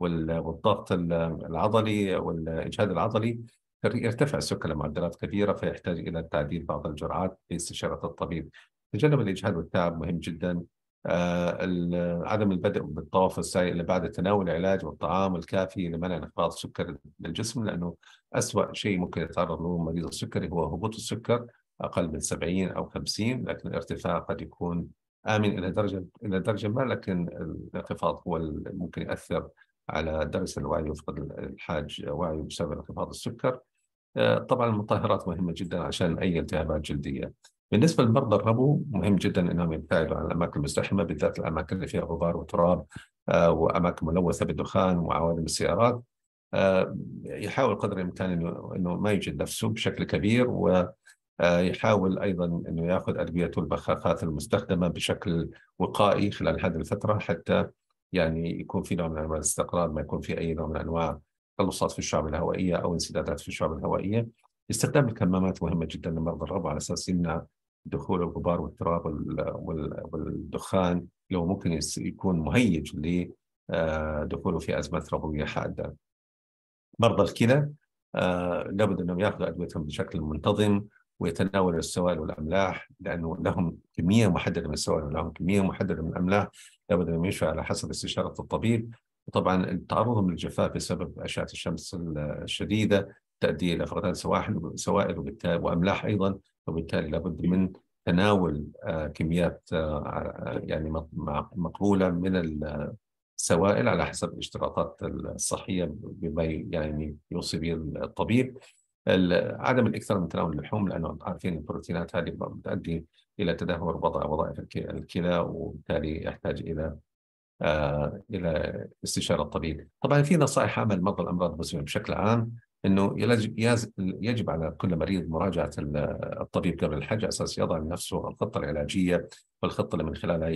والضغط العضلي والاجهاد العضلي يرتفع السكر لمعدلات كبيره فيحتاج الى تعديل بعض الجرعات باستشاره الطبيب. تجنب الاجهاد والتعب مهم جدا آه، عدم البدء بالطواف السعي الا بعد تناول العلاج والطعام الكافي لمنع انخفاض السكر للجسم لانه اسوء شيء ممكن يتعرض له مريض السكري هو هبوط السكر اقل من 70 او 50 لكن الارتفاع قد يكون امن الى درجه الى درجه ما لكن الانخفاض هو ممكن ياثر على درس الوعي يفقد الحاج وعيه بسبب انخفاض السكر آه، طبعا المطهرات مهمه جدا عشان اي التهابات جلديه بالنسبه لمرضى الربو مهم جدا انهم يبتعدوا عن الاماكن المزدحمه بالذات الاماكن اللي فيها غبار وتراب آه، واماكن ملوثه بالدخان وعوادم السيارات آه، يحاول قدر الامكان انه ما يجد نفسه بشكل كبير ويحاول آه، ايضا انه ياخذ ادويته البخاخات المستخدمه بشكل وقائي خلال هذه الفتره حتى يعني يكون في نوع من انواع الاستقرار ما يكون في اي نوع من انواع تلصات في الشعب الهوائيه او انسدادات في الشعب الهوائيه استخدام الكمامات مهمه جدا لمرضى الربو على اساس يمنع دخول الغبار والتراب والدخان لو ممكن يكون مهيج لدخوله آه، في أزمات ربوية حادة مرضى الكلى آه، لابد أنهم يأخذوا أدويتهم بشكل منتظم ويتناولوا السوائل والأملاح لأنه لهم كمية محددة من السوائل ولهم كمية محددة من الأملاح لابد أنهم يمشوا على حسب استشارة الطبيب وطبعا تعرضهم للجفاف بسبب أشعة الشمس الشديدة تؤدي إلى فقدان سوائل وبالتالي وأملاح أيضا وبالتالي لابد من تناول آه، كميات آه، آه، يعني مقبوله من السوائل على حسب الاشتراطات الصحيه بما يعني يوصي به الطبيب عدم الاكثر من تناول اللحوم لانه عارفين البروتينات هذه بتؤدي الى تدهور وظائف الكلى وبالتالي يحتاج الى الى استشاره الطبيب. طبعا في نصائح عامه لمرضى الامراض المزمنه بشكل عام انه يجب على كل مريض مراجعه الطبيب قبل الحج على اساس يضع لنفسه الخطه العلاجيه والخطه اللي من خلالها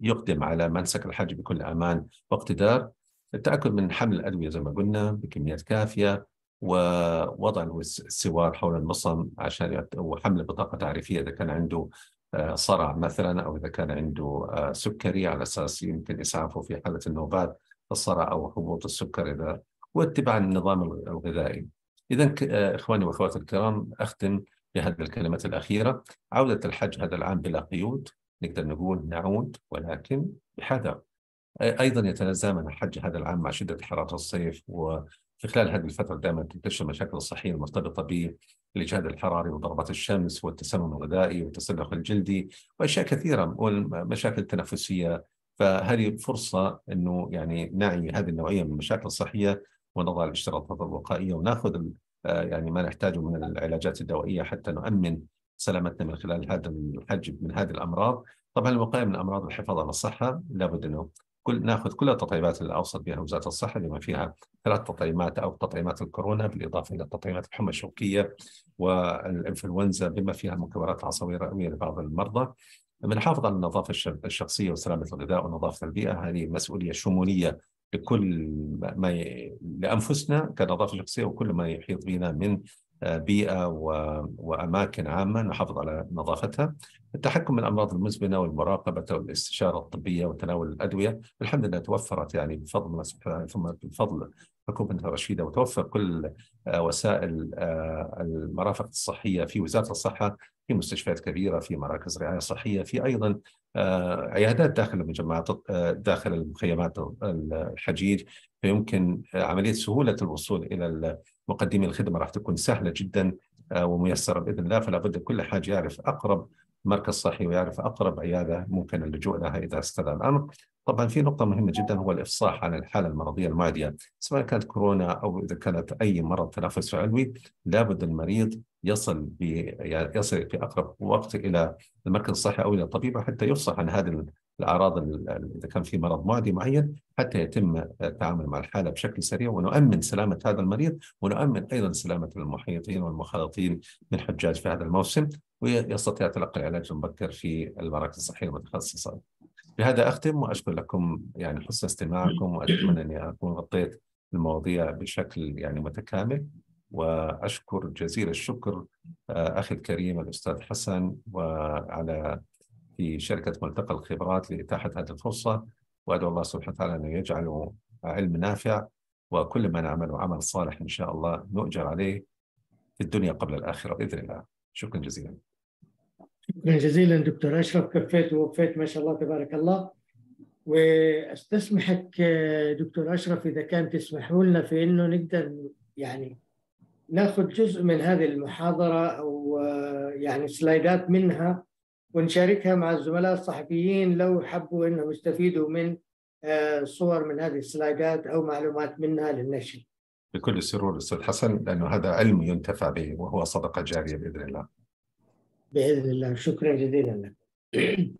يقدم على منسك الحج بكل امان واقتدار التاكد من حمل الادويه زي ما قلنا بكميات كافيه ووضع السوار حول المصم عشان وحمل بطاقه تعريفيه اذا كان عنده آه، صرع مثلا او اذا كان عنده آه، سكري على اساس يمكن اسعافه في حاله النوبات الصرع او هبوط السكر اذا واتباع النظام الغذائي إذا آه، إخواني وأخواتي الكرام أختم بهذه الكلمات الأخيرة عودة الحج هذا العام بلا قيود نقدر نقول نعود ولكن بحذر أيضا يتزامن الحج هذا العام مع شدة حرارة الصيف وفي خلال هذه الفترة دائما تنتشر المشاكل الصحية المرتبطة بالإجهاد الحراري وضربات الشمس والتسمم الغذائي والتسلخ الجلدي وأشياء كثيرة والمشاكل التنفسية فهذه فرصة أنه يعني نعي هذه النوعية من المشاكل الصحية ونضع الاشتراطات الوقائيه وناخذ آه، يعني ما نحتاجه من العلاجات الدوائيه حتى نؤمن سلامتنا من خلال هذا الحجم من هذه الامراض طبعا الوقايه من الامراض والحفاظ على الصحه لابد انه كل ناخذ كل التطعيمات اللي اوصت بها وزاره الصحه بما فيها ثلاث تطعيمات او تطعيمات الكورونا بالاضافه الى تطعيمات الحمى الشوكيه والانفلونزا بما فيها المكبرات العصبيه الرئويه لبعض المرضى بنحافظ على النظافه الشخصيه وسلامه الغذاء ونظافه البيئه هذه مسؤوليه شموليه لكل ما ي... لانفسنا كنظافه شخصيه وكل ما يحيط بنا من آه، بيئه و... واماكن عامه نحافظ على نظافتها. التحكم من الامراض المزمنه والمراقبه والاستشاره الطبيه وتناول الادويه، الحمد لله توفرت يعني بفضل الله سبحانه ثم بفضل حكومة الرشيدة وتوفر كل آه، وسائل آه، المرافق الصحية في وزارة الصحة في مستشفيات كبيرة في مراكز رعاية صحية في أيضا آه، عيادات داخل المجمعات داخل المخيمات الحجيج فيمكن عملية سهولة الوصول إلى مقدمي الخدمة راح تكون سهلة جدا وميسرة بإذن الله فلا بد كل حاج يعرف أقرب مركز صحي ويعرف اقرب عياده ممكن اللجوء لها اذا استدعى الامر طبعا في نقطة مهمة جدا هو الإفصاح عن الحالة المرضية المعدية سواء كانت كورونا أو إذا كانت أي مرض تنفسي علوي لابد المريض يصل يعني يصل في أقرب وقت إلى المركز الصحي أو إلى الطبيب حتى يفصح عن هذه الأعراض إذا كان في مرض معدي معين حتى يتم التعامل مع الحالة بشكل سريع ونؤمن سلامة هذا المريض ونؤمن أيضا سلامة المحيطين والمخالطين من حجاج في هذا الموسم ويستطيع تلقي العلاج المبكر في المراكز الصحية المتخصصة. بهذا أختم وأشكر لكم يعني حسن استماعكم وأتمنى أني أكون غطيت المواضيع بشكل يعني متكامل وأشكر جزيل الشكر آه، أخي الكريم الأستاذ حسن وعلى في شركة ملتقى الخبرات لإتاحة هذه الفرصة وأدعو الله سبحانه وتعالى أن يجعل علم نافع وكل ما نعمل عمل صالح إن شاء الله نؤجر عليه في الدنيا قبل الآخرة بإذن الله شكرا جزيلا شكرا جزيلا دكتور اشرف كفيت ووفيت ما شاء الله تبارك الله واستسمحك دكتور اشرف اذا كان تسمحوا لنا في انه نقدر يعني ناخذ جزء من هذه المحاضره او آه، يعني سلايدات منها ونشاركها مع الزملاء الصحفيين لو حبوا انهم يستفيدوا من آه، صور من هذه السلايدات او معلومات منها للنشر. بكل سرور استاذ حسن لانه هذا علم ينتفع به وهو صدقه جاريه باذن الله. باذن الله شكرا جزيلا لك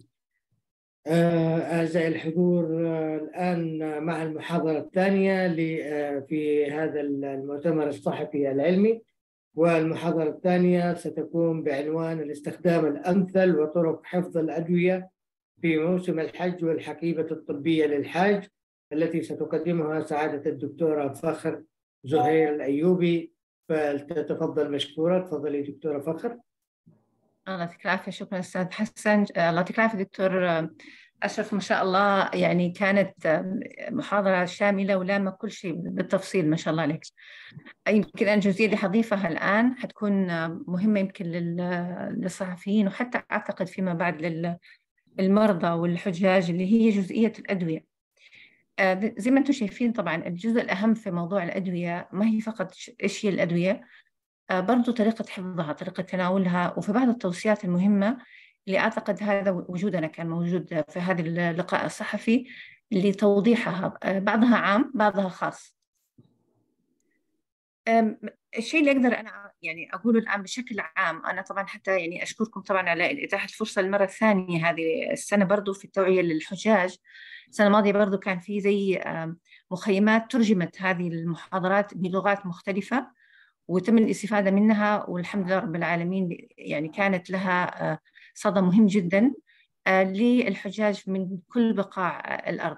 آه، اعزائي الحضور آه، الان مع المحاضره الثانيه آه، في هذا المؤتمر الصحفي العلمي والمحاضره الثانيه ستكون بعنوان الاستخدام الامثل وطرق حفظ الادويه في موسم الحج والحقيبه الطبيه للحاج التي ستقدمها سعاده الدكتوره فخر زهير الايوبي فلتتفضل مشكوره تفضلي دكتوره فخر الله يعطيك العافية شكرا أستاذ حسن الله يعطيك العافية دكتور آه، أشرف ما شاء الله يعني كانت آه، محاضرة شاملة ولامة كل شيء بالتفصيل ما شاء الله عليك يمكن أنا الجزئية اللي حضيفها الآن حتكون آه، مهمة يمكن للصحفيين وحتى أعتقد فيما بعد للمرضى والحجاج اللي هي جزئية الأدوية زي ما انتم شايفين طبعا الجزء الاهم في موضوع الادويه ما هي فقط ايش هي الادويه آه، برضو طريقة حفظها طريقة تناولها وفي بعض التوصيات المهمة اللي أعتقد هذا وجودنا كان موجود في هذا اللقاء الصحفي لتوضيحها آه، بعضها عام بعضها خاص الشيء اللي أقدر أنا يعني أقوله الآن بشكل عام أنا طبعا حتى يعني أشكركم طبعا على إتاحة الفرصة المرة الثانية هذه السنة برضو في التوعية للحجاج السنة الماضية برضو كان في زي مخيمات ترجمت هذه المحاضرات بلغات مختلفة وتم الاستفادة منها والحمد لله رب العالمين يعني كانت لها آه، صدى مهم جدا آه، للحجاج من كل بقاع الارض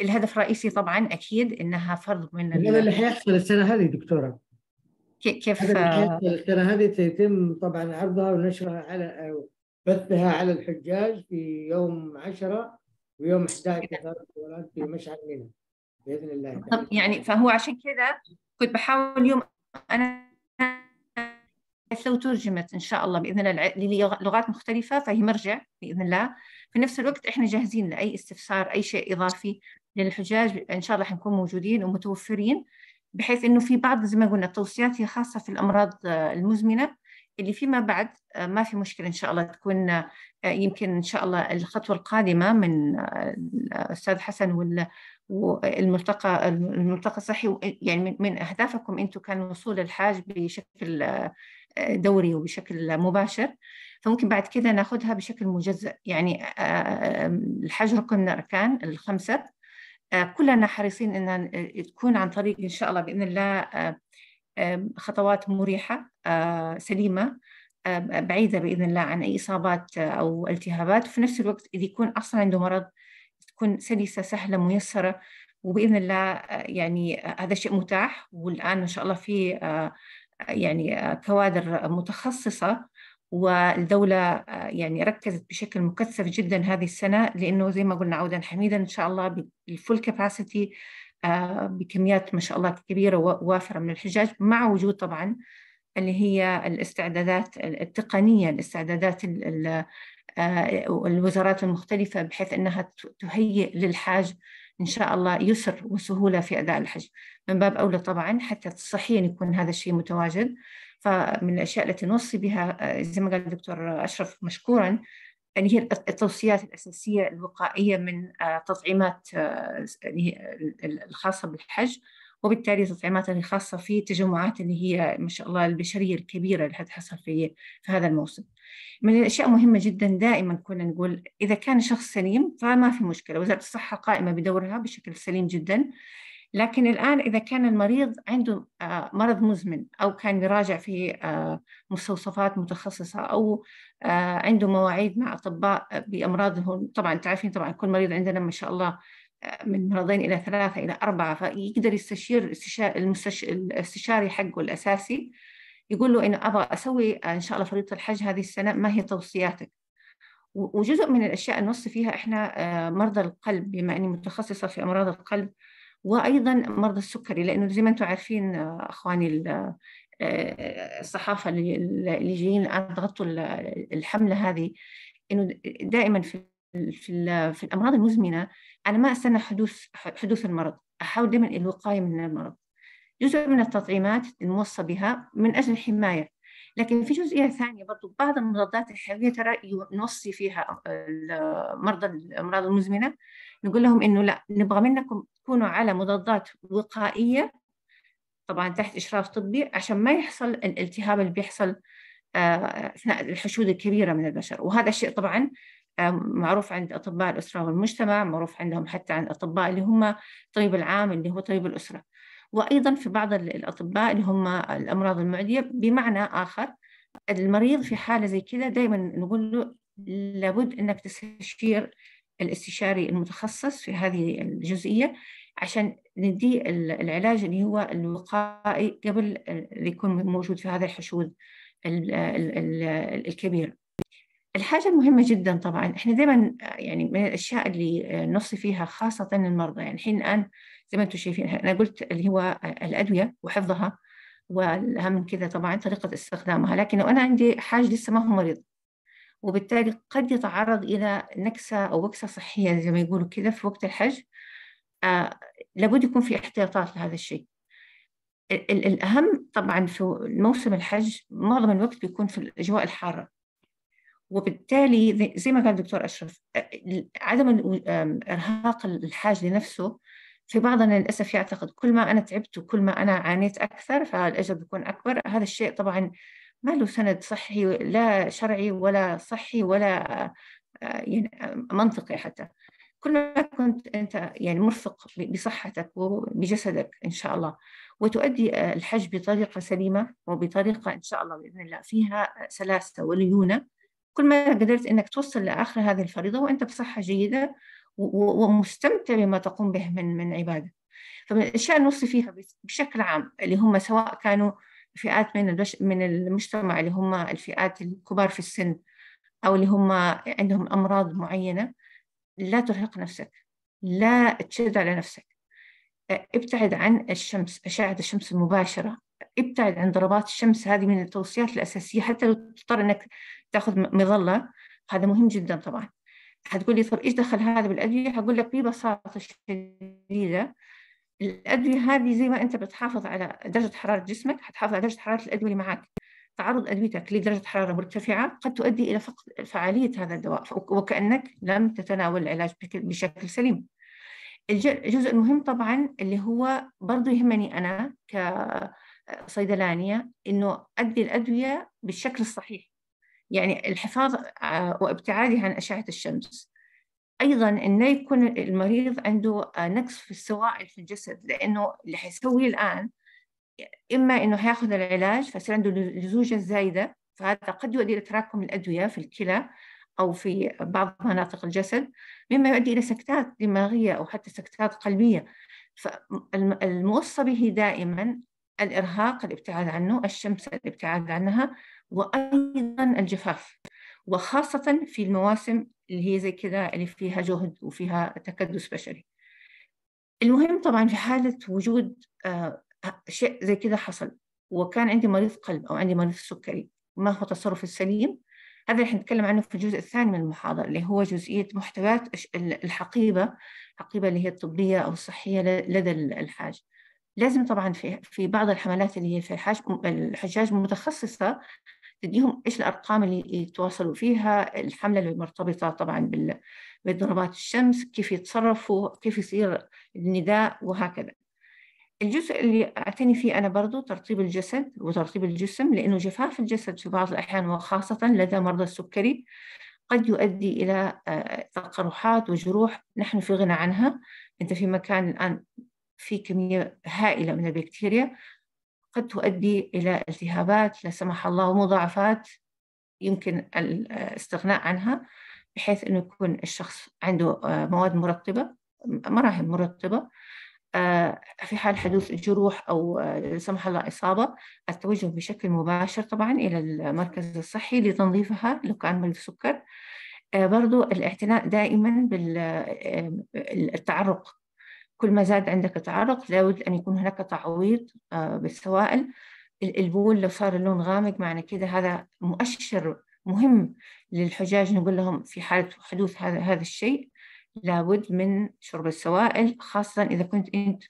الهدف الرئيسي طبعا اكيد انها فرض من هذا اللي حيحصل السنه هذه دكتوره كيف اللي آه، حيحصل السنه هذه سيتم طبعا عرضها ونشرها على بثها على الحجاج في يوم 10 ويوم 11 في مشعل منى باذن الله طب يعني فهو عشان كذا كنت بحاول اليوم انا لو ترجمت ان شاء الله باذن الله للغات مختلفه فهي مرجع باذن الله في نفس الوقت احنا جاهزين لاي استفسار اي شيء اضافي للحجاج ان شاء الله حنكون موجودين ومتوفرين بحيث انه في بعض زي ما قلنا التوصيات هي خاصه في الامراض آه، المزمنه اللي فيما بعد آه، ما في مشكله ان شاء الله تكون آه، يمكن ان شاء الله الخطوه القادمه من آه، الاستاذ حسن والملتقى الملتقى الصحي يعني من اهدافكم انتم كان وصول الحاج بشكل دوري وبشكل مباشر فممكن بعد كذا ناخذها بشكل مجزء يعني الحاج ركن اركان الخمسه كلنا حريصين ان تكون عن طريق ان شاء الله باذن الله خطوات مريحة آه، سليمة بعيدة بإذن الله عن أي إصابات أو التهابات وفي نفس الوقت إذا يكون أصلا عنده مرض تكون سلسة سهلة ميسرة وبإذن الله آه، يعني آه، هذا شيء متاح والآن إن شاء الله في يعني كوادر متخصصة والدولة يعني ركزت بشكل مكثف جدا هذه السنة لأنه زي ما قلنا عودا حميدا إن شاء الله بالفول كاباسيتي آه، بكميات ما شاء الله كبيرة ووافرة من الحجاج مع وجود طبعا اللي هي الاستعدادات التقنية الاستعدادات آه، الوزارات المختلفة بحيث أنها تهيئ للحاج إن شاء الله يسر وسهولة في أداء الحج من باب أولى طبعا حتى صحيا يكون هذا الشيء متواجد فمن الأشياء التي نوصي بها آه، زي ما قال الدكتور أشرف مشكورا يعني هي التوصيات الأساسية الوقائية من آه، تطعيمات آه، يعني الخاصة بالحج وبالتالي تطعيمات الخاصة في التجمعات اللي هي ما شاء الله البشرية الكبيرة اللي حتحصل في في هذا الموسم. من الأشياء مهمة جدا دائما كنا نقول إذا كان شخص سليم فما في مشكلة، وزارة الصحة قائمة بدورها بشكل سليم جدا لكن الآن إذا كان المريض عنده آه، مرض مزمن أو كان يراجع في آه، مستوصفات متخصصة أو آه، عنده مواعيد مع أطباء بأمراضه طبعا تعرفين طبعا كل مريض عندنا ما شاء الله من مرضين إلى ثلاثة إلى أربعة فيقدر يستشير الاستشاري حقه الأساسي يقول له إنه أبغى أسوي إن شاء الله فريضة الحج هذه السنة ما هي توصياتك وجزء من الأشياء نوصي فيها إحنا مرضى القلب بما أني متخصصة في أمراض القلب وايضا مرضى السكري لانه زي ما انتم عارفين آه، اخواني آه، الصحافه اللي جايين الان ضغطوا الحمله هذه انه دائما في في في الامراض المزمنه انا ما استنى حدوث حدوث المرض احاول دائما الوقايه من المرض جزء من التطعيمات الموصى بها من اجل الحمايه لكن في جزئيه ثانيه برضو بعض المضادات الحيويه ترى نوصي فيها آه، مرضى الامراض المزمنه نقول لهم انه لا نبغى منكم تكونوا على مضادات وقائيه طبعا تحت اشراف طبي عشان ما يحصل الالتهاب اللي بيحصل آه، اثناء الحشود الكبيره من البشر وهذا الشيء طبعا آه، معروف عند اطباء الاسره والمجتمع معروف عندهم حتى عند الاطباء اللي هم طبيب العام اللي هو طبيب الاسره وايضا في بعض الاطباء اللي هم الامراض المعديه بمعنى اخر المريض في حاله زي كذا دائما نقول له لابد انك تستشير الاستشاري المتخصص في هذه الجزئية عشان ندي العلاج اللي هو الوقائي قبل اللي يكون موجود في هذا الحشود الكبير الحاجة المهمة جدا طبعا احنا دائما يعني من الاشياء اللي نصي فيها خاصة المرضى يعني الحين الان زي ما انتم شايفين انا قلت اللي هو الادوية وحفظها والاهم من كذا طبعا طريقة استخدامها لكن لو انا عندي حاج لسه ما هو مريض وبالتالي قد يتعرض إلى نكسة أو وكسة صحية زي ما يقولوا كذا في وقت الحج آه لابد يكون في احتياطات لهذا الشيء الأهم طبعا في موسم الحج معظم الوقت بيكون في الأجواء الحارة وبالتالي زي ما قال الدكتور أشرف آه، عدم إرهاق الحاج لنفسه في بعضنا للأسف يعتقد كل ما أنا تعبت وكل ما أنا عانيت أكثر فالأجر بيكون أكبر هذا الشيء طبعا ما له سند صحي لا شرعي ولا صحي ولا آه، يعني آه، منطقي حتى كل ما كنت أنت يعني مرفق بصحتك وبجسدك إن شاء الله وتؤدي آه، الحج بطريقة سليمة وبطريقة إن شاء الله بإذن الله فيها سلاسة وليونة كل ما قدرت أنك توصل لآخر هذه الفريضة وأنت بصحة جيدة ومستمتع بما تقوم به من من عبادة فمن الأشياء اللي نوصي فيها بشكل عام اللي هم سواء كانوا فئات من البش... من المجتمع اللي هم الفئات الكبار في السن أو اللي هم عندهم أمراض معينة لا ترهق نفسك لا تشد على نفسك ابتعد عن الشمس أشعة الشمس المباشرة ابتعد عن ضربات الشمس هذه من التوصيات الأساسية حتى لو تضطر أنك تأخذ مظلة هذا مهم جدا طبعا حتقول لي طب ايش دخل هذا بالادويه؟ حقول لك ببساطه شديده الادويه هذه زي ما انت بتحافظ على درجه حراره جسمك حتحافظ على درجه حراره الادويه اللي معك تعرض ادويتك لدرجه حراره مرتفعه قد تؤدي الى فقد فعاليه هذا الدواء وكانك لم تتناول العلاج بشكل سليم الجزء المهم طبعا اللي هو برضه يهمني انا كصيدلانيه انه ادي الادويه بالشكل الصحيح يعني الحفاظ آه، وابتعادها عن اشعه الشمس ايضا انه يكون المريض عنده نقص في السوائل في الجسد لانه اللي حيسويه الان اما انه حياخذ العلاج فيصير عنده لزوجه زايده فهذا قد يؤدي الى تراكم الادويه في الكلى او في بعض مناطق الجسد مما يؤدي الى سكتات دماغيه او حتى سكتات قلبيه فالموصى به دائما الارهاق الابتعاد عنه الشمس الابتعاد عنها وايضا الجفاف وخاصة في المواسم اللي هي زي كذا اللي فيها جهد وفيها تكدس بشري المهم طبعا في حالة وجود آه، شيء زي كذا حصل وكان عندي مريض قلب أو عندي مريض سكري ما هو التصرف السليم هذا اللي حنتكلم عنه في الجزء الثاني من المحاضرة اللي هو جزئية محتويات الحقيبة الحقيبة اللي هي الطبية أو الصحية لدى الحاج لازم طبعا في في بعض الحملات اللي هي في الحاج الحجاج متخصصة تديهم ايش الارقام اللي يتواصلوا فيها الحمله المرتبطه طبعا بضربات الشمس كيف يتصرفوا كيف يصير النداء وهكذا الجزء اللي اعتني فيه انا برضو ترطيب الجسد وترطيب الجسم لانه جفاف الجسد في بعض الاحيان وخاصه لدى مرضى السكري قد يؤدي الى آه، تقرحات وجروح نحن في غنى عنها انت في مكان الان في كميه هائله من البكتيريا قد تؤدي إلى التهابات لا سمح الله ومضاعفات يمكن الاستغناء عنها بحيث أنه يكون الشخص عنده آه، مواد مرطبة مراهم مرطبة آه، في حال حدوث جروح أو آه، لا سمح الله إصابة التوجه بشكل مباشر طبعا إلى المركز الصحي لتنظيفها لو كان مريض سكر برضو الاعتناء دائما بالتعرق كل ما زاد عندك تعرق لابد أن يكون هناك تعويض آه، بالسوائل البول لو صار اللون غامق معنى كده هذا مؤشر مهم للحجاج نقول لهم في حالة حدوث هذا هذا الشيء لابد من شرب السوائل خاصة إذا كنت أنت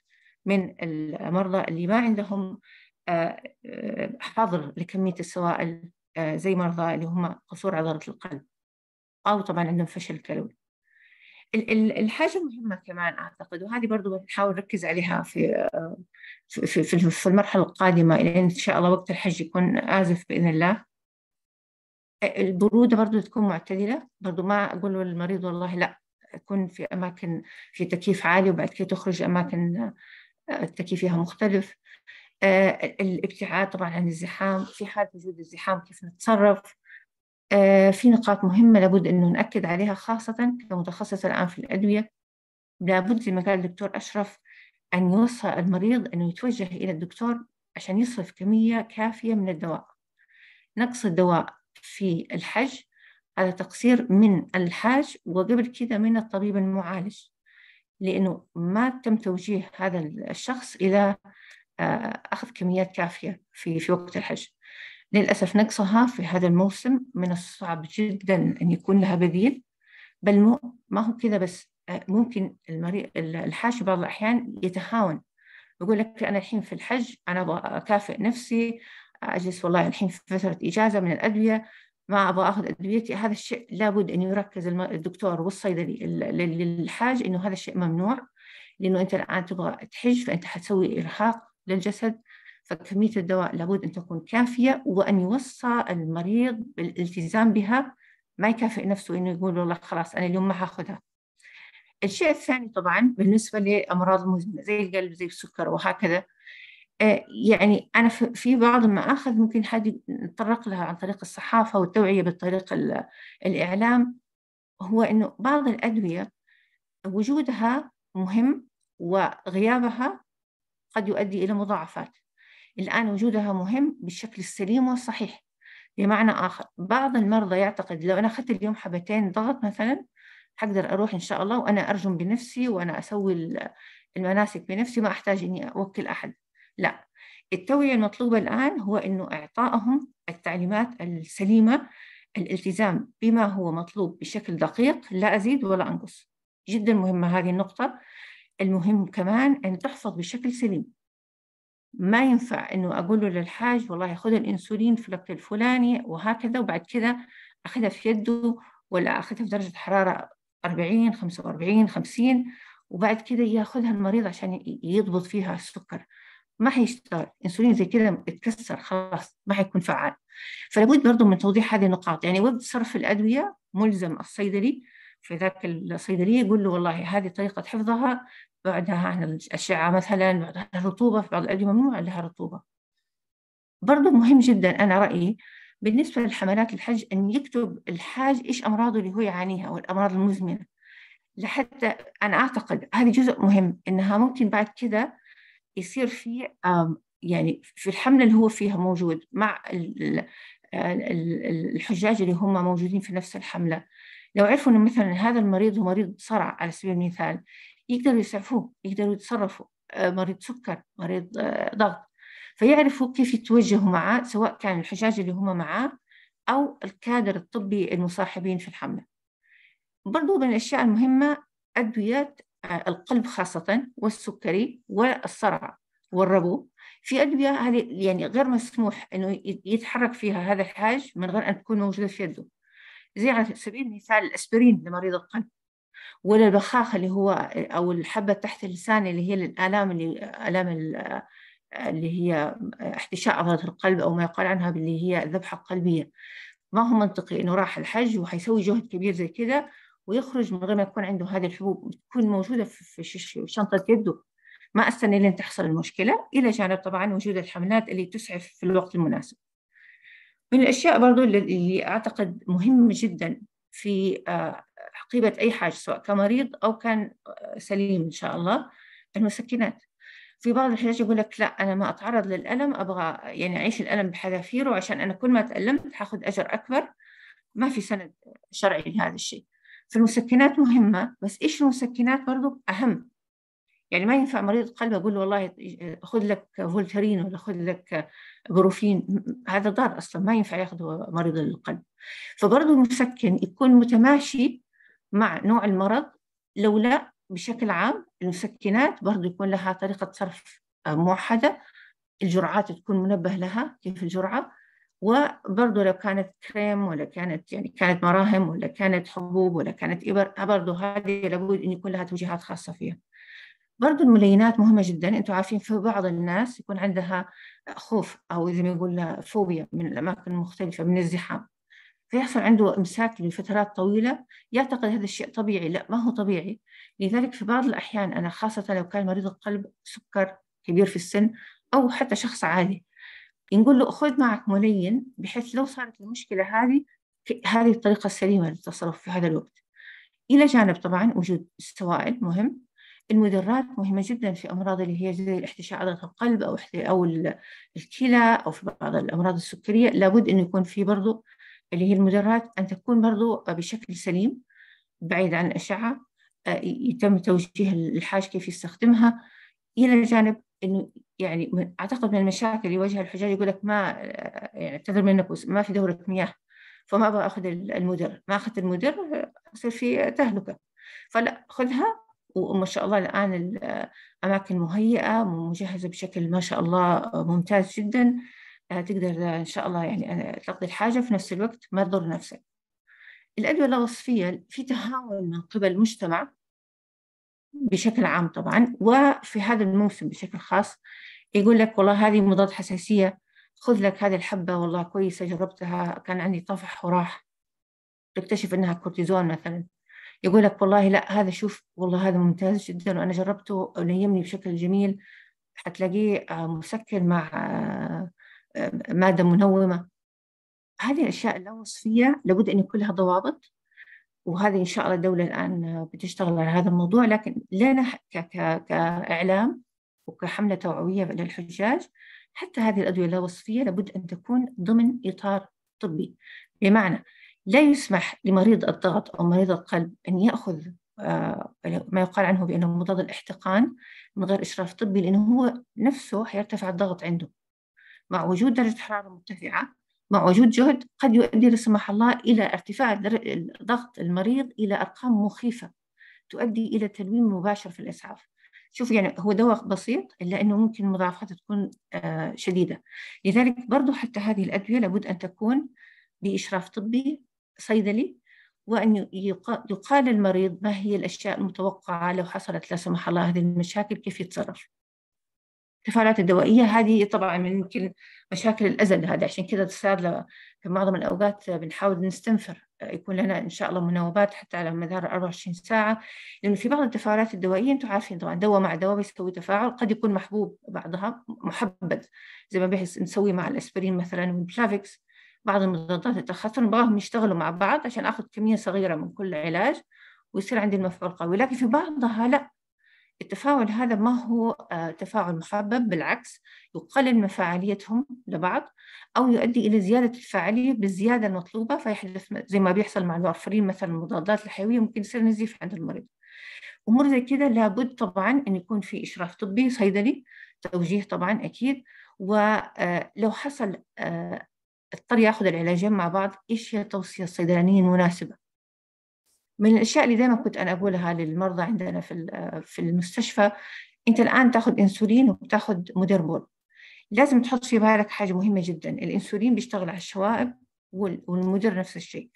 من المرضى اللي ما عندهم آه، آه، حظر لكمية السوائل زي مرضى اللي هم قصور عضلة القلب أو طبعا عندهم فشل كلوي الحاجة المهمة كمان أعتقد وهذه برضو بنحاول نركز عليها في في في المرحلة القادمة إن, إن شاء الله وقت الحج يكون آزف بإذن الله البرودة برضو تكون معتدلة برضو ما أقول للمريض والله لا يكون في أماكن في تكييف عالي وبعد كده تخرج أماكن التكييف فيها مختلف آه، الابتعاد طبعا عن الزحام في حال وجود الزحام كيف نتصرف آه، في نقاط مهمة لابد أنه نأكد عليها خاصة كمتخصص الآن في الأدوية لابد زي ما قال الدكتور أشرف أن يوصي المريض أنه يتوجه إلى الدكتور عشان يصرف كمية كافية من الدواء نقص الدواء في الحج هذا تقصير من الحاج وقبل كده من الطبيب المعالج لأنه ما تم توجيه هذا الشخص إلى آه، أخذ كميات كافية في في وقت الحج للأسف نقصها في هذا الموسم من الصعب جدا أن يكون لها بديل بل مو ما هو كذا بس آه، ممكن المريض الحاج بعض الأحيان يتهاون يقول لك أنا الحين في الحج أنا أبغى أكافئ نفسي أجلس والله الحين في فترة إجازة من الأدوية ما أبغى أخذ أدويتي هذا الشيء لابد أن يركز الدكتور والصيدلي للحاج أنه هذا الشيء ممنوع لأنه أنت الآن تبغى تحج فأنت حتسوي إرهاق للجسد فكمية الدواء لابد أن تكون كافية وأن يوصى المريض بالالتزام بها ما يكافئ نفسه أنه يقول والله خلاص أنا اليوم ما هاخدها الشيء الثاني طبعا بالنسبة لأمراض مزمنة زي القلب زي السكر وهكذا آه، يعني أنا في بعض المآخذ ممكن حد يتطرق لها عن طريق الصحافة والتوعية بالطريق الإعلام هو أنه بعض الأدوية وجودها مهم وغيابها قد يؤدي إلى مضاعفات الآن وجودها مهم بالشكل السليم والصحيح بمعنى آخر بعض المرضى يعتقد لو أنا أخذت اليوم حبتين ضغط مثلا حقدر أروح إن شاء الله وأنا أرجم بنفسي وأنا أسوي المناسك بنفسي ما أحتاج إني أوكل أحد لا التوعية المطلوبة الآن هو أنه إعطائهم التعليمات السليمة الالتزام بما هو مطلوب بشكل دقيق لا أزيد ولا أنقص جدا مهمة هذه النقطة المهم كمان أن تحفظ بشكل سليم ما ينفع انه اقول له للحاج والله خذ الانسولين في الوقت الفلاني وهكذا وبعد كذا اخذها في يده ولا اخذها في درجه حراره 40 45 50 وبعد كذا ياخذها المريض عشان يضبط فيها السكر ما حيشتغل انسولين زي كذا اتكسر خلاص ما حيكون فعال فلابد برضه من توضيح هذه النقاط يعني وقت صرف الادويه ملزم الصيدلي في ذاك الصيدلية يقول له والله هذه طريقة حفظها بعدها عن الأشعة مثلا بعدها الرطوبة في بعض الأدوية ممنوع لها رطوبة برضو مهم جدا أنا رأيي بالنسبة للحملات الحج أن يكتب الحاج إيش أمراضه اللي هو يعانيها والأمراض المزمنة لحتى أنا أعتقد هذا جزء مهم إنها ممكن بعد كده يصير في يعني في الحملة اللي هو فيها موجود مع الحجاج اللي هم موجودين في نفس الحملة لو عرفوا ان مثلا هذا المريض هو مريض صرع على سبيل المثال يقدروا يسعفوه يقدروا يتصرفوا آه، مريض سكر مريض آه، ضغط فيعرفوا كيف يتوجهوا معاه سواء كان الحجاج اللي هم معاه او الكادر الطبي المصاحبين في الحمله برضو من الاشياء المهمه ادويه آه، القلب خاصه والسكري والصرع والربو في ادويه هذه يعني غير مسموح انه يتحرك فيها هذا الحاج من غير ان تكون موجوده في يده زي على سبيل المثال الاسبرين لمريض القلب ولا البخاخ اللي هو او الحبه تحت اللسان اللي هي الالام اللي الام اللي هي احتشاء عضله القلب او ما يقال عنها باللي هي الذبحه القلبيه ما هو منطقي انه راح الحج وحيسوي جهد كبير زي كذا ويخرج من غير ما يكون عنده هذه الحبوب تكون موجوده في شنطه يده ما استنى لين تحصل المشكله الى جانب طبعا وجود الحملات اللي تسعف في الوقت المناسب من الأشياء برضو اللي أعتقد مهمة جدا في آه، حقيبة أي حاجة سواء كمريض أو كان آه، سليم إن شاء الله المسكنات في بعض الحجاج يقول لك لا أنا ما أتعرض للألم أبغى يعني أعيش الألم بحذافيره عشان أنا كل ما تألمت حاخذ أجر أكبر ما في سند شرعي لهذا الشيء فالمسكنات مهمة بس إيش المسكنات برضو أهم يعني ما ينفع مريض قلب اقول له والله خذ لك فولترين ولا خذ لك بروفين هذا ضار اصلا ما ينفع ياخذه مريض القلب فبرضه المسكن يكون متماشي مع نوع المرض لو لا بشكل عام المسكنات برضه يكون لها طريقه صرف آه، موحده الجرعات تكون منبه لها كيف الجرعه وبرضه لو كانت كريم ولا كانت يعني كانت مراهم ولا كانت حبوب ولا كانت ابر برضه هذه لابد ان يكون لها توجيهات خاصه فيها. برضو الملينات مهمة جدا انتم عارفين في بعض الناس يكون عندها خوف او زي ما يقول فوبيا من الاماكن المختلفة من الزحام فيحصل عنده امساك لفترات طويلة يعتقد هذا الشيء طبيعي لا ما هو طبيعي لذلك في بعض الاحيان انا خاصة لو كان مريض القلب سكر كبير في السن او حتى شخص عادي نقول له خذ معك ملين بحيث لو صارت المشكلة هذه هذه الطريقة السليمة للتصرف في هذا الوقت إلى جانب طبعا وجود السوائل مهم المدرات مهمة جدا في أمراض اللي هي زي الاحتشاء عضلة القلب أو أو الكلى أو في بعض الأمراض السكرية لابد أن يكون في برضو اللي هي المدرات أن تكون برضو بشكل سليم بعيد عن الأشعة آه، يتم توجيه الحاج كيف يستخدمها إلى جانب انه يعني اعتقد من المشاكل اللي يواجهها الحجاج يقول لك ما آه، يعني اعتذر منك ما في دوره مياه فما ابغى اخذ المدر ما اخذت المدر يصير آه، في تهلكه فلا خذها وما شاء الله الآن الأماكن مهيئة ومجهزة بشكل ما شاء الله ممتاز جدا آه، تقدر إن شاء الله يعني آه، تقضي الحاجة في نفس الوقت ما تضر نفسك الأدوية الوصفية في تهاون من قبل المجتمع بشكل عام طبعا وفي هذا الموسم بشكل خاص يقول لك والله هذه مضاد حساسية خذ لك هذه الحبة والله كويسة جربتها كان عندي طفح وراح تكتشف أنها كورتيزون مثلا يقول لك والله لا هذا شوف والله هذا ممتاز جدا وانا جربته ونيمني بشكل جميل حتلاقيه آه، مسكر مع آه، ماده منومه هذه الاشياء اللا وصفيه لابد ان يكون لها ضوابط وهذه ان شاء الله الدوله الان آه، بتشتغل على هذا الموضوع لكن لنا كاعلام وكحمله توعويه للحجاج حتى هذه الادويه اللا وصفيه لابد ان تكون ضمن اطار طبي بمعنى لا يسمح لمريض الضغط أو مريض القلب أن يأخذ آه، ما يقال عنه بأنه مضاد الاحتقان من غير إشراف طبي لأنه هو نفسه حيرتفع الضغط عنده مع وجود درجة حرارة مرتفعة مع وجود جهد قد يؤدي لا سمح الله إلى ارتفاع ضغط المريض إلى أرقام مخيفة تؤدي إلى تلوين مباشر في الإسعاف شوف يعني هو دواء بسيط إلا أنه ممكن مضاعفاته تكون آه، شديدة لذلك برضو حتى هذه الأدوية لابد أن تكون بإشراف طبي صيدلي وأن يقال للمريض ما هي الأشياء المتوقعة لو حصلت لا سمح الله هذه المشاكل كيف يتصرف التفاعلات الدوائية هذه طبعا من يمكن مشاكل الأزل هذا عشان كذا صار في معظم الأوقات بنحاول نستنفر يكون لنا إن شاء الله مناوبات حتى على مدار 24 ساعة لأنه في بعض التفاعلات الدوائية أنتم عارفين طبعا دواء مع دواء بيسوي تفاعل قد يكون محبوب بعضها محبب زي ما نسوي مع الأسبرين مثلا والبلافيكس بعض المضادات التخثر نبغاهم يشتغلوا مع بعض عشان اخذ كميه صغيره من كل علاج ويصير عندي المفعول قوي لكن في بعضها لا التفاعل هذا ما هو آه، تفاعل محبب بالعكس يقلل من فعاليتهم لبعض أو يؤدي إلى زيادة الفعالية بالزيادة المطلوبة فيحدث زي ما بيحصل مع الوارفرين مثلا المضادات الحيوية ممكن يصير نزيف عند المريض أمور زي كده لابد طبعا أن يكون في إشراف طبي صيدلي توجيه طبعا أكيد ولو آه، حصل آه، اضطر ياخذ العلاجين مع بعض ايش هي التوصيه الصيدلانيه المناسبه من الاشياء اللي دائما كنت انا اقولها للمرضى عندنا في في المستشفى انت الان تاخذ انسولين وبتاخذ مودربول لازم تحط في بالك حاجه مهمه جدا الانسولين بيشتغل على الشوائب والمدر نفس الشيء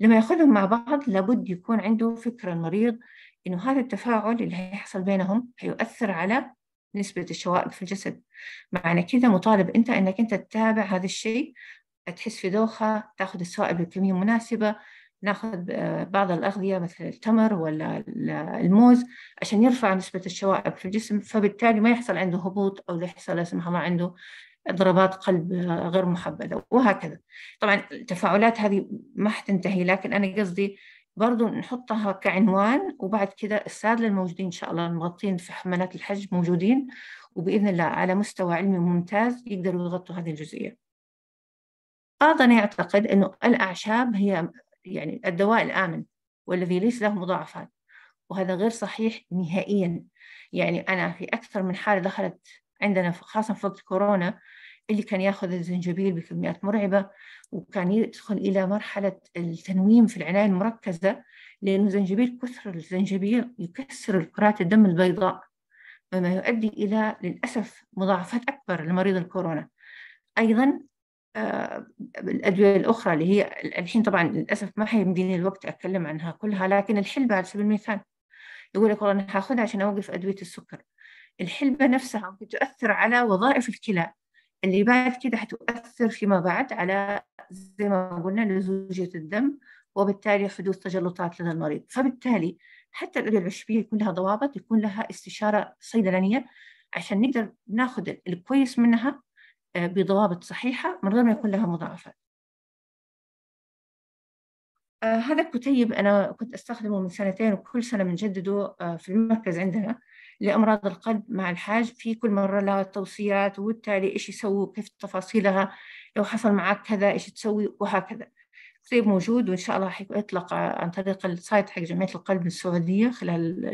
لما ياخذهم مع بعض لابد يكون عنده فكره المريض انه هذا التفاعل اللي هيحصل بينهم هيؤثر على نسبة الشوائب في الجسد معنى كده مطالب أنت أنك أنت تتابع هذا الشيء تحس في دوخة تاخذ السوائل بالكمية المناسبة ناخذ آه، بعض الأغذية مثل التمر ولا الموز عشان يرفع نسبة الشوائب في الجسم فبالتالي ما يحصل عنده هبوط أو لا يحصل لا سمح الله عنده ضربات قلب آه، غير محبذة وهكذا طبعا التفاعلات هذه ما حتنتهي لكن أنا قصدي برضو نحطها كعنوان وبعد كده السادة الموجودين إن شاء الله المغطين في حملات الحج موجودين وبإذن الله على مستوى علمي ممتاز يقدروا يغطوا هذه الجزئية أيضا يعتقد أنه الأعشاب هي يعني الدواء الآمن والذي ليس له مضاعفات وهذا غير صحيح نهائيا يعني أنا في أكثر من حالة دخلت عندنا خاصة في وقت كورونا اللي كان ياخذ الزنجبيل بكميات مرعبة وكان يدخل إلى مرحلة التنويم في العناية المركزة لأنه الزنجبيل كثر الزنجبيل يكسر كرات الدم البيضاء مما يؤدي إلى للأسف مضاعفات أكبر لمريض الكورونا أيضا آه، الأدوية الأخرى اللي هي الحين طبعا للأسف ما حيمديني الوقت أتكلم عنها كلها لكن الحلبة على سبيل المثال يقول لك والله أنا هاخذها عشان أوقف أدوية السكر الحلبة نفسها ممكن تؤثر على وظائف الكلى اللي بعد كده حتؤثر فيما بعد على زي ما قلنا لزوجية الدم وبالتالي حدوث تجلطات لدى المريض فبالتالي حتى الأدوية العشبية يكون لها ضوابط يكون لها استشارة صيدلانية عشان نقدر ناخذ الكويس منها آه، بضوابط صحيحة من غير ما يكون لها مضاعفات آه، هذا الكتيب أنا كنت أستخدمه من سنتين وكل سنة بنجدده آه، في المركز عندنا لأمراض القلب مع الحاج في كل مرة لها توصيات وبالتالي إيش يسووا كيف تفاصيلها لو حصل معك كذا إيش تسوي وهكذا طبيب موجود وإن شاء الله حيطلق عن طريق السايت حق جمعية القلب السعودية خلال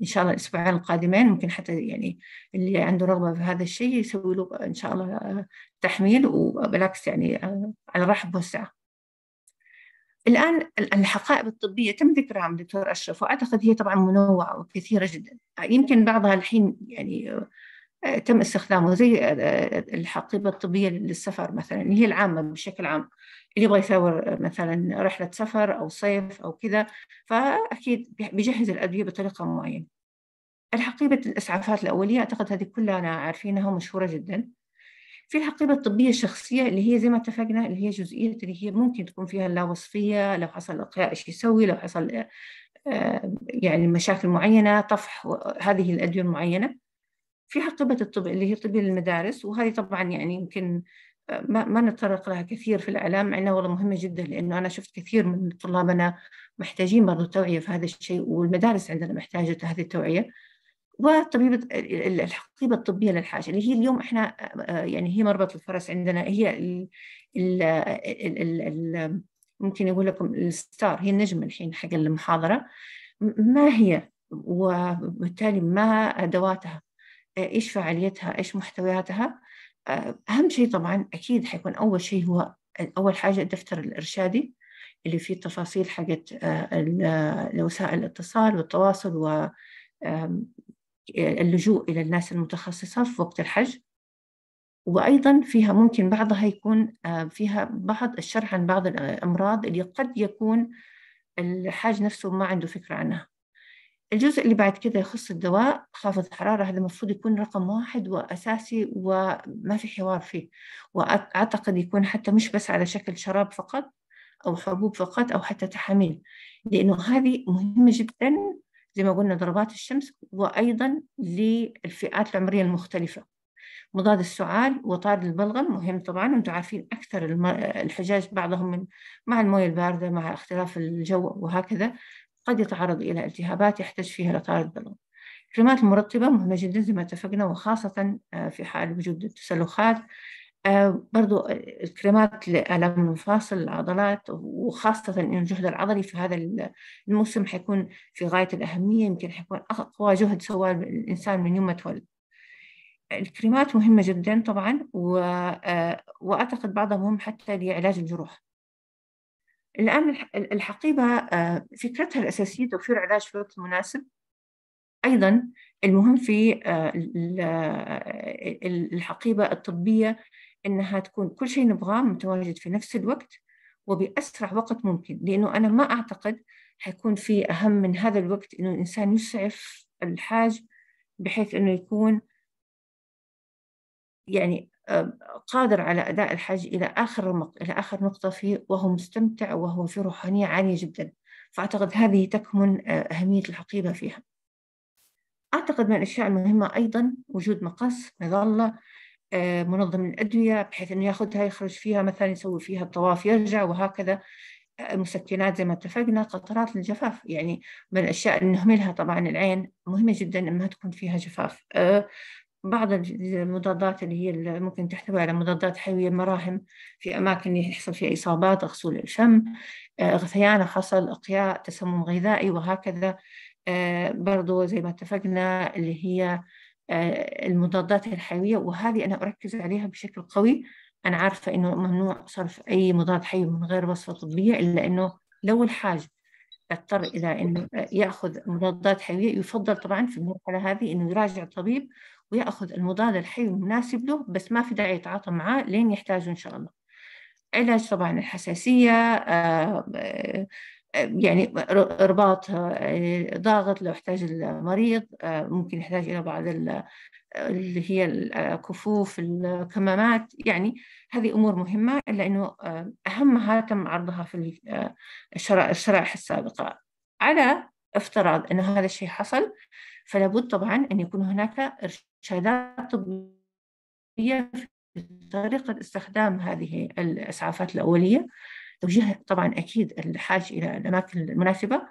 إن شاء الله الأسبوعين القادمين ممكن حتى يعني اللي عنده رغبة في هذا الشيء يسوي له إن شاء الله تحميل وبالعكس يعني على رحب وسعة. الآن الحقائب الطبية تم ذكرها من دكتور أشرف وأعتقد هي طبعا منوعة وكثيرة جدا يمكن بعضها الحين يعني تم استخدامه زي الحقيبة الطبية للسفر مثلا هي العامة بشكل عام اللي يبغى يسوي مثلا رحلة سفر أو صيف أو كذا فأكيد بيجهز الأدوية بطريقة معينة الحقيبة الإسعافات الأولية أعتقد هذه كلها أنا عارفينها مشهورة جدا في الحقيبة الطبية الشخصية اللي هي زي ما اتفقنا اللي هي جزئية اللي هي ممكن تكون فيها لا وصفية لو حصل إقلاع إيش يسوي لو حصل آه، يعني مشاكل معينة طفح هذه الأدوية المعينة في حقيبة الطب اللي هي طبية المدارس وهذه طبعا يعني يمكن ما, ما نتطرق لها كثير في الإعلام مع إنها والله مهمة جدا لأنه أنا شفت كثير من طلابنا محتاجين برضو توعية في هذا الشيء والمدارس عندنا محتاجة هذه التوعية وطبيبة الحقيبة الطبية للحاجة اللي هي اليوم احنا آه، يعني هي مربط الفرس عندنا هي الـ الـ الـ الـ ممكن أقول لكم الستار هي النجم الحين حق المحاضرة ما هي وبالتالي ما أدواتها إيش فعاليتها إيش محتوياتها آه، أهم شيء طبعا أكيد حيكون أول شيء هو أول حاجة الدفتر الإرشادي اللي فيه التفاصيل حقت آه، آه، وسائل الاتصال والتواصل و اللجوء إلى الناس المتخصصة في وقت الحج وأيضا فيها ممكن بعضها يكون فيها بعض الشرح عن بعض الأمراض اللي قد يكون الحاج نفسه ما عنده فكرة عنها الجزء اللي بعد كذا يخص الدواء خافض حرارة هذا المفروض يكون رقم واحد وأساسي وما في حوار فيه وأعتقد يكون حتى مش بس على شكل شراب فقط أو حبوب فقط أو حتى تحاميل لأنه هذه مهمة جدا زي ما قلنا ضربات الشمس وأيضا للفئات العمرية المختلفة مضاد السعال وطارد البلغم مهم طبعا وانتم عارفين اكثر الحجاج بعضهم من مع المويه البارده مع اختلاف الجو وهكذا قد يتعرض إلى التهابات يحتاج فيها لطارد بالغ الكريمات المرطبة مهمة جدا زي ما اتفقنا وخاصة آه، في حال وجود التسلخات آه، برضو آه، الكريمات لآلام المفاصل العضلات وخاصة الجهد العضلي في هذا الموسم حيكون في غاية الأهمية يمكن حيكون أقوى جهد سواه الإنسان من يوم ما تولد الكريمات مهمة جدا طبعا وأعتقد بعضها مهم حتى لعلاج الجروح الآن الحقيبة آه، فكرتها الأساسية توفير علاج في الوقت المناسب أيضا المهم في آه، آه، الحقيبة الطبية أنها تكون كل شيء نبغاه متواجد في نفس الوقت وبأسرع وقت ممكن لأنه أنا ما أعتقد حيكون في أهم من هذا الوقت أنه الإنسان يسعف الحاج بحيث أنه يكون يعني قادر على أداء الحج إلى آخر إلى آخر نقطة فيه وهو مستمتع وهو في روحانية عالية جدا فأعتقد هذه تكمن آه، أهمية الحقيبة فيها أعتقد من الأشياء المهمة أيضا وجود مقص مظلة آه، منظم الأدوية بحيث أنه ياخذها يخرج فيها مثلا يسوي فيها الطواف يرجع وهكذا مسكنات زي ما اتفقنا قطرات الجفاف يعني من الأشياء اللي نهملها طبعا العين مهمة جدا أنها تكون فيها جفاف آه، بعض المضادات اللي هي ممكن تحتوي على مضادات حيوية المراهم في أماكن يحصل فيها إصابات غسول الفم آه، غثيان حصل أقياء تسمم غذائي وهكذا آه، برضو زي ما اتفقنا اللي هي آه، المضادات الحيوية وهذه أنا أركز عليها بشكل قوي أنا عارفة إنه ممنوع صرف أي مضاد حيوي من غير وصفة طبية إلا إنه لو الحاج اضطر إلى إنه يأخذ مضادات حيوية يفضل طبعا في المرحلة هذه إنه يراجع الطبيب ويأخذ المضاد الحيوي المناسب له بس ما في داعي يتعاطى معاه لين يحتاجه إن شاء الله علاج طبعا الحساسية آه، آه، يعني رباط آه، ضاغط لو احتاج المريض ممكن يحتاج إلى بعض اللي هي الكفوف الكمامات يعني هذه أمور مهمة إلا أنه أهمها تم عرضها في الشرائح السابقة على افتراض أنه هذا الشيء حصل فلابد طبعا أن يكون هناك إرشادات طبية في طريقة استخدام هذه الإسعافات الأولية توجيه طبعا أكيد الحاج إلى الأماكن المناسبة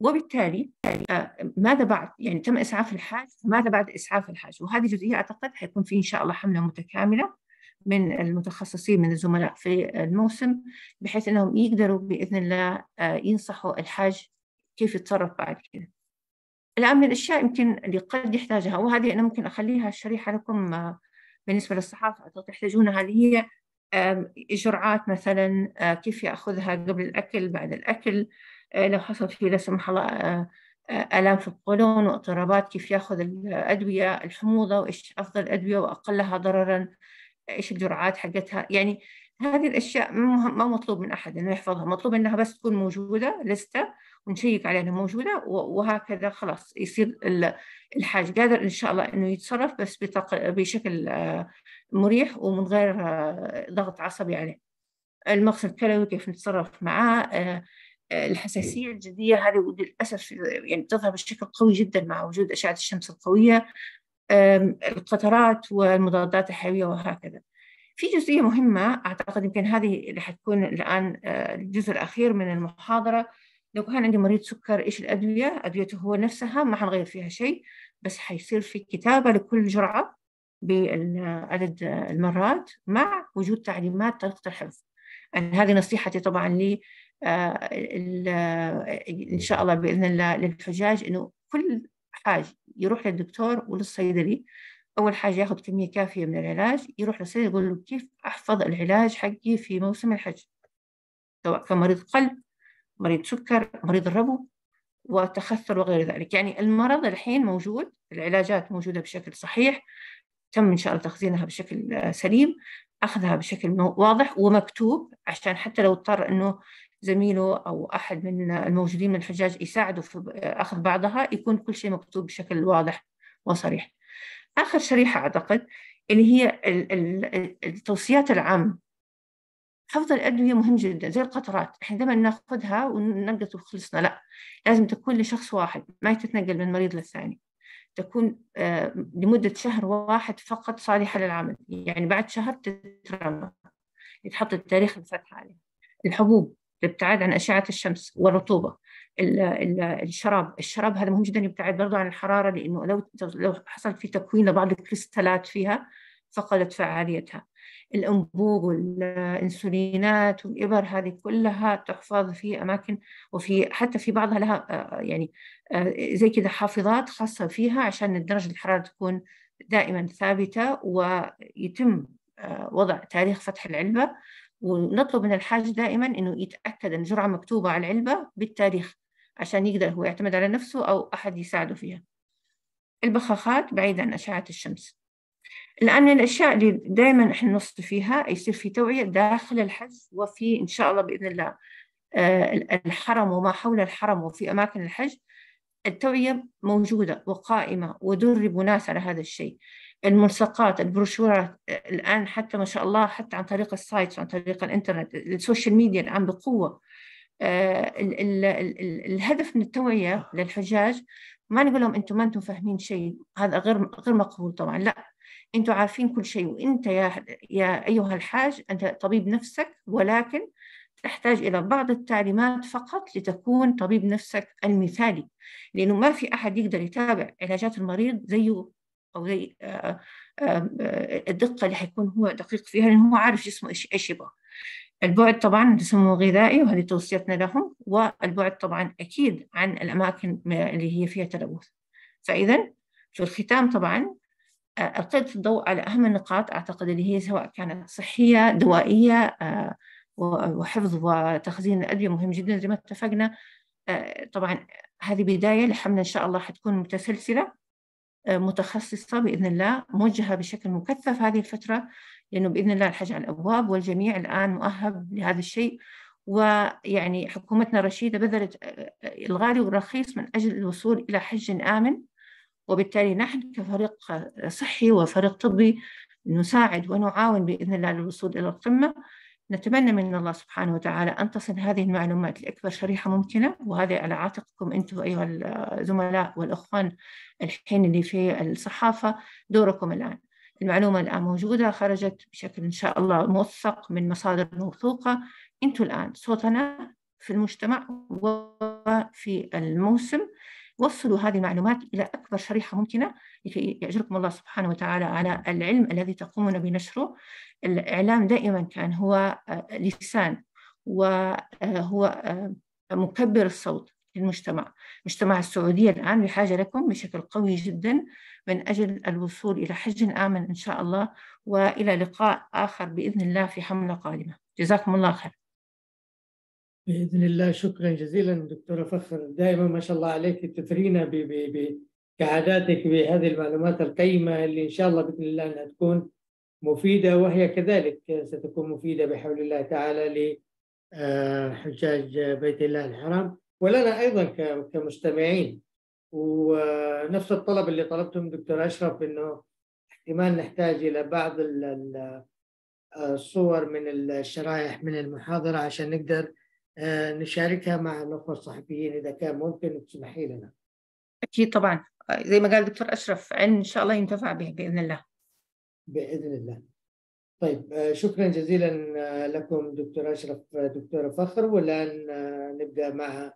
وبالتالي آه، ماذا بعد يعني تم اسعاف الحاج ماذا بعد اسعاف الحاج وهذه جزئيه اعتقد حيكون في ان شاء الله حمله متكامله من المتخصصين من الزملاء في الموسم بحيث انهم يقدروا باذن الله آه، ينصحوا الحاج كيف يتصرف بعد كده الآن من الأشياء يمكن اللي قد يحتاجها وهذه أنا ممكن أخليها شريحة لكم آه، بالنسبة للصحافة تحتاجونها اللي هي جرعات مثلا آه، كيف ياخذها قبل الاكل بعد الاكل آه، لو حصل فيه لا سمح الله الام في القولون واضطرابات كيف ياخذ الادويه الحموضه وايش افضل الادويه واقلها ضررا ايش الجرعات حقتها يعني هذه الاشياء ما مطلوب من احد انه يحفظها مطلوب انها بس تكون موجوده لسته ونشيك عليها انها موجوده وهكذا خلاص يصير الحاج قادر ان شاء الله انه يتصرف بس بشكل آه، مريح ومن غير آه، ضغط عصبي عليه المغص الكلوي كيف نتصرف معاه آه، الحساسيه الجلديه هذه للاسف يعني تظهر بشكل قوي جدا مع وجود اشعه الشمس القويه القطرات والمضادات الحيويه وهكذا في جزئيه مهمه اعتقد يمكن هذه اللي حتكون الان الجزء الاخير من المحاضره لو كان عندي مريض سكر ايش الادويه ادويته هو نفسها ما حنغير فيها شيء بس حيصير في كتابه لكل جرعه بعدد المرات مع وجود تعليمات طريقه الحفظ يعني هذه نصيحتي طبعا لي آه، آه، ان شاء الله باذن الله للحجاج انه كل حاج يروح للدكتور وللصيدلي اول حاجه ياخذ كميه كافيه من العلاج يروح للصيدلي يقول له كيف احفظ العلاج حقي في موسم الحج سواء كان مريض قلب مريض سكر مريض الربو وتخثر وغير ذلك يعني المرض الحين موجود العلاجات موجودة بشكل صحيح تم إن شاء الله تخزينها بشكل سليم أخذها بشكل واضح ومكتوب عشان حتى لو اضطر أنه زميله أو أحد من الموجودين من الحجاج يساعده في أخذ بعضها يكون كل شيء مكتوب بشكل واضح وصريح آخر شريحة أعتقد اللي هي التوصيات العامة حفظ الأدوية مهم جدا زي القطرات إحنا دائما ناخذها وننقص وخلصنا لا لازم تكون لشخص واحد ما تتنقل من مريض للثاني تكون آه، لمدة شهر واحد فقط صالحة للعمل يعني بعد شهر تترمى يتحط التاريخ الفتح عليه الحبوب الابتعاد عن أشعة الشمس والرطوبة الشراب الشراب هذا مهم جدا يبتعد برضه عن الحرارة لأنه لو لو حصل في تكوين لبعض الكريستالات فيها فقدت فعاليتها الأنبوب والإنسولينات والإبر هذه كلها تحفظ في أماكن وفي حتى في بعضها لها آه، آه، يعني آه، زي كده حافظات خاصة فيها عشان درجة الحرارة تكون دائما ثابتة ويتم وضع تاريخ فتح العلبة ونطلب من الحاج دائما انه يتاكد ان الجرعه مكتوبه على العلبه بالتاريخ عشان يقدر هو يعتمد على نفسه او احد يساعده فيها البخاخات بعيدة عن اشعه الشمس الآن من الأشياء اللي دائما إحنا نصد فيها يصير في توعية داخل الحج وفي إن شاء الله بإذن الله آه، الحرم وما حول الحرم وفي أماكن الحج التوعية موجودة وقائمة ودربوا ناس على هذا الشيء الملصقات البروشورات آه، الآن حتى ما شاء الله حتى عن طريق السايت عن طريق الإنترنت السوشيال ميديا الآن بقوة آه، الهدف من التوعية للحجاج ما نقول لهم أنتم ما أنتم فاهمين شيء هذا غير غير مقبول طبعا لا انتم عارفين كل شيء وانت يا يا ايها الحاج انت طبيب نفسك ولكن تحتاج الى بعض التعليمات فقط لتكون طبيب نفسك المثالي لانه ما في احد يقدر يتابع علاجات المريض زيه او زي آه، آه، آه، الدقه اللي حيكون هو دقيق فيها لانه هو عارف جسمه ايش ايش يبغى البعد طبعا تسمم غذائي وهذه توصيتنا لهم والبعد طبعا اكيد عن الاماكن اللي هي فيها تلوث فاذا في الختام طبعا ألقيت الضوء على أهم النقاط أعتقد اللي هي سواء كانت صحية دوائية آه، وحفظ وتخزين الأدوية مهم جدا زي ما اتفقنا آه، طبعا هذه بداية لحملة إن شاء الله حتكون متسلسلة آه، متخصصة بإذن الله موجهة بشكل مكثف هذه الفترة لأنه بإذن الله الحج على الأبواب والجميع الآن مؤهب لهذا الشيء ويعني حكومتنا الرشيدة بذلت الغالي والرخيص من أجل الوصول إلى حج آمن وبالتالي نحن كفريق صحي وفريق طبي نساعد ونعاون بإذن الله للوصول إلى القمة نتمنى من الله سبحانه وتعالى أن تصل هذه المعلومات لأكبر شريحة ممكنة وهذا على عاتقكم أنتم أيها الزملاء والأخوان الحين اللي في الصحافة دوركم الآن المعلومة الآن موجودة خرجت بشكل إن شاء الله موثق من مصادر موثوقة أنتم الآن صوتنا في المجتمع وفي الموسم وصلوا هذه المعلومات إلى أكبر شريحة ممكنة لكي يأجركم الله سبحانه وتعالى على العلم الذي تقومون بنشره الإعلام دائما كان هو آه، لسان وهو آه، آه، مكبر الصوت للمجتمع مجتمع السعودية الآن بحاجة لكم بشكل قوي جدا من أجل الوصول إلى حج آمن إن شاء الله وإلى لقاء آخر بإذن الله في حملة قادمة جزاكم الله خير باذن الله شكرا جزيلا دكتوره فخر دائما ما شاء الله عليك تثرينا ب ب ب كعاداتك بهذه المعلومات القيمه اللي ان شاء الله باذن الله انها تكون مفيده وهي كذلك ستكون مفيده بحول الله تعالى لحجاج آه، بيت الله الحرام ولنا ايضا كمستمعين ونفس الطلب اللي طلبته من دكتور اشرف انه احتمال نحتاج الى بعض آه، الصور من الشرائح من المحاضره عشان نقدر آه، نشاركها مع الأخوة الصحفيين إذا كان ممكن تسمحي لنا أكيد طبعا زي ما قال الدكتور أشرف علم إن شاء الله ينتفع به بإذن الله بإذن الله طيب آه، شكرا جزيلا آه، لكم دكتور أشرف دكتورة فخر والآن نبدأ مع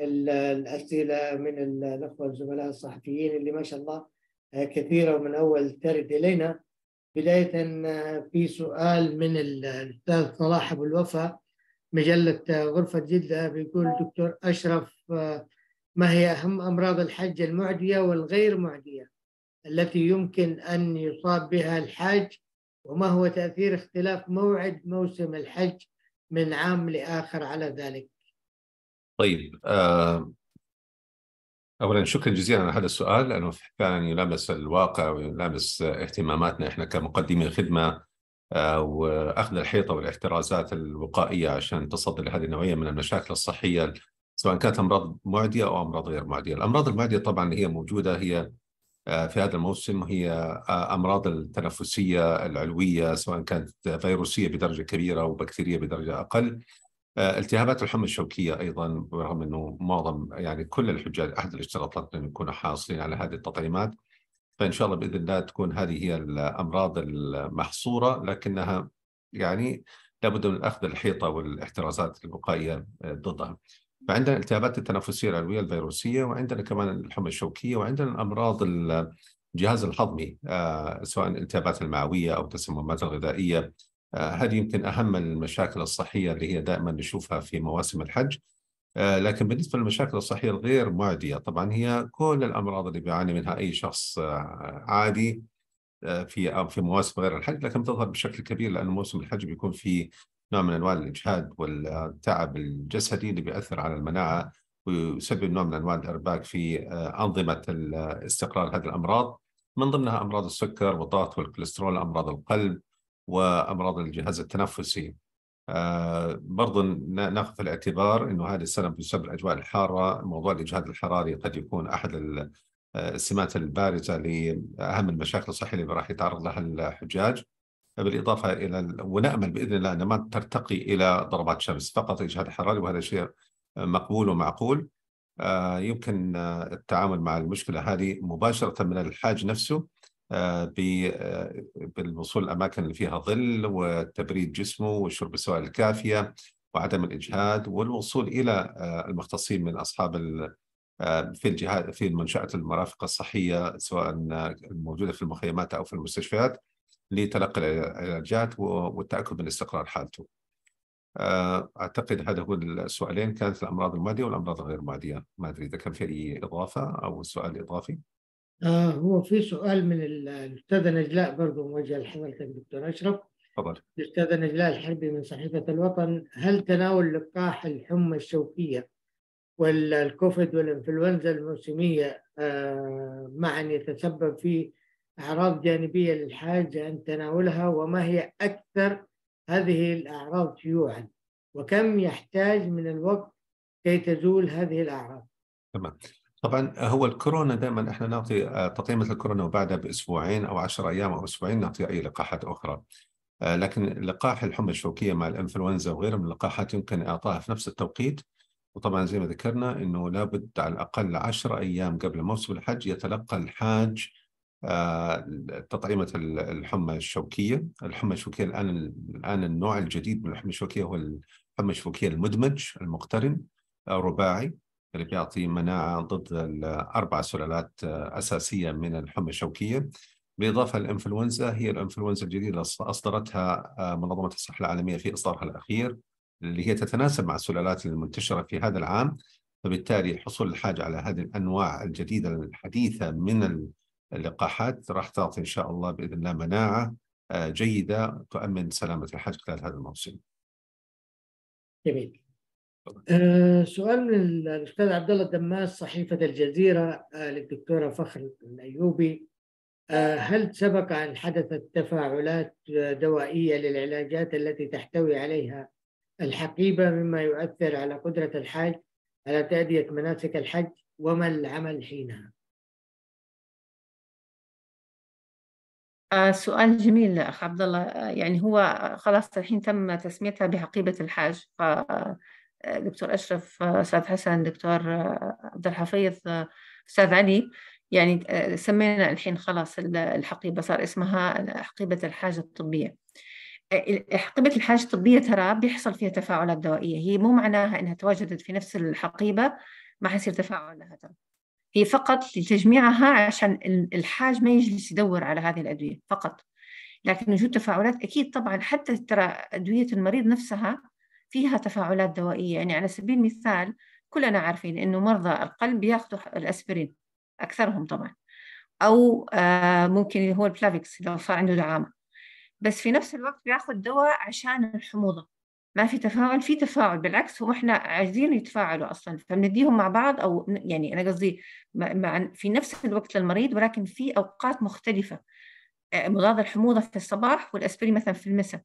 الأسئلة من الأخوة الزملاء الصحفيين اللي ما شاء الله كثيرة ومن أول ترد إلينا بداية في سؤال من الأستاذ صلاح أبو الوفا مجلة غرفة جدة بيقول دكتور أشرف آه، ما هي أهم أمراض الحج المعدية والغير معدية التي يمكن أن يصاب بها الحاج وما هو تأثير اختلاف موعد موسم الحج من عام لآخر على ذلك طيب آه، اولا شكرا جزيلا على هذا السؤال لانه فعلا يلامس الواقع ويلامس اهتماماتنا احنا كمقدمي خدمة واخذ الحيطه والاحترازات الوقائيه عشان تصدي لهذه النوعيه من المشاكل الصحيه سواء كانت امراض معديه او امراض غير معديه، الامراض المعديه طبعا هي موجوده هي آه، في هذا الموسم هي آه، امراض التنفسيه العلويه سواء كانت فيروسيه بدرجه كبيره او بكتيريه بدرجه اقل. آه، التهابات الحمى الشوكيه ايضا رغم انه معظم يعني كل الحجاج احد الاشتراطات انه يكونوا حاصلين على هذه التطعيمات. فان شاء الله باذن الله تكون هذه هي الامراض المحصوره لكنها يعني لابد من اخذ الحيطه والاحترازات الوقائيه ضدها. فعندنا الالتهابات التنفسيه العلويه الفيروسيه وعندنا كمان الحمى الشوكيه وعندنا الامراض الجهاز الهضمي آه، سواء الالتهابات المعويه او التسممات الغذائيه آه، هذه يمكن اهم المشاكل الصحيه اللي هي دائما نشوفها في مواسم الحج آه، لكن بالنسبة للمشاكل الصحية الغير معدية طبعا هي كل الأمراض اللي بيعاني منها أي شخص آه، عادي آه، في في مواسم غير الحج لكن تظهر بشكل كبير لأن موسم الحج بيكون فيه نوع من أنواع الإجهاد والتعب الجسدي اللي بيأثر على المناعة ويسبب نوع من أنواع الإرباك في أنظمة استقرار هذه الأمراض من ضمنها أمراض السكر والضغط والكوليسترول أمراض القلب وأمراض الجهاز التنفسي برضو ناخذ في الاعتبار انه هذه السنه بسبب الاجواء الحاره موضوع الاجهاد الحراري قد يكون احد السمات البارزه لاهم المشاكل الصحيه اللي راح يتعرض لها الحجاج بالاضافه الى ونامل باذن الله ان ما ترتقي الى ضربات شمس فقط اجهاد حراري وهذا شيء مقبول ومعقول آه، يمكن آه، التعامل مع المشكله هذه مباشره من الحاج نفسه آه، آه، بالوصول للاماكن اللي فيها ظل وتبريد جسمه وشرب السوائل الكافيه وعدم الاجهاد والوصول الى آه، المختصين من اصحاب في الجهات في منشات المرافق الصحيه سواء الموجوده في المخيمات او في المستشفيات لتلقي العلاجات والتاكد من استقرار حالته. اعتقد هذا هو السؤالين كانت الامراض المعديه والامراض غير المعديه، ما ادري اذا كان في اي اضافه او سؤال اضافي. آه هو في سؤال من الأستاذة نجلاء برضه موجه لحضرتك دكتور أشرف تفضل الأستاذة نجلاء الحربي من صحيفة الوطن هل تناول لقاح الحمى الشوكية والكوفيد والإنفلونزا الموسمية آه معا يتسبب في أعراض جانبية للحاجة أن تناولها وما هي أكثر هذه الأعراض شيوعا وكم يحتاج من الوقت كي تزول هذه الأعراض تمام طبعا هو الكورونا دائما احنا نعطي آه، مثل الكورونا وبعدها باسبوعين او 10 ايام او اسبوعين نعطي اي لقاحات اخرى. آه، لكن لقاح الحمى الشوكيه مع الانفلونزا وغيره من اللقاحات يمكن اعطائها في نفس التوقيت وطبعا زي ما ذكرنا انه لابد على الاقل 10 ايام قبل موسم الحج يتلقى الحاج آه، تطعيمه الحمى الشوكيه، الحمى الشوكيه الان الان النوع الجديد من الحمى الشوكيه هو الحمى الشوكيه المدمج المقترن رباعي اللي بيعطي مناعة ضد الأربع سلالات أساسية من الحمى الشوكية بالإضافة للإنفلونزا هي الإنفلونزا الجديدة أصدرتها آه، منظمة الصحة العالمية في إصدارها الأخير اللي هي تتناسب مع السلالات المنتشرة في هذا العام فبالتالي حصول الحاجة على هذه الأنواع الجديدة الحديثة من اللقاحات راح تعطي إن شاء الله بإذن الله مناعة آه، جيدة تؤمن سلامة الحاج خلال هذا الموسم. جميل. آه، سؤال من الاستاذ عبد الله الدماس صحيفه الجزيره آه، للدكتوره فخر الايوبي آه، هل سبق ان حدثت تفاعلات دوائيه للعلاجات التي تحتوي عليها الحقيبه مما يؤثر على قدره الحاج على تاديه مناسك الحج وما العمل حينها؟ سؤال جميل اخ عبد الله يعني هو خلاص الحين تم تسميتها بحقيبه الحاج دكتور أشرف آه، أستاذ حسن دكتور آه، عبد الحفيظ آه، أستاذ علي يعني سمينا الحين خلاص الحقيبة صار اسمها حقيبة الحاجة الطبية حقيبة الحاجة الطبية ترى بيحصل فيها تفاعلات دوائية هي مو معناها إنها تواجدت في نفس الحقيبة ما حيصير تفاعل لها ترى هي فقط لتجميعها عشان الحاج ما يجلس يدور على هذه الأدوية فقط لكن وجود تفاعلات أكيد طبعا حتى ترى أدوية المريض نفسها فيها تفاعلات دوائية يعني على سبيل المثال كلنا عارفين أنه مرضى القلب بياخذوا الأسبرين أكثرهم طبعا أو آه، ممكن هو البلافيكس لو صار عنده دعامة بس في نفس الوقت بياخذ دواء عشان الحموضة ما في تفاعل في تفاعل بالعكس هم احنا عايزين يتفاعلوا اصلا فبنديهم مع بعض او يعني انا قصدي مع في نفس الوقت للمريض ولكن في اوقات مختلفه آه، مضاد الحموضه في الصباح والاسبرين مثلا في المساء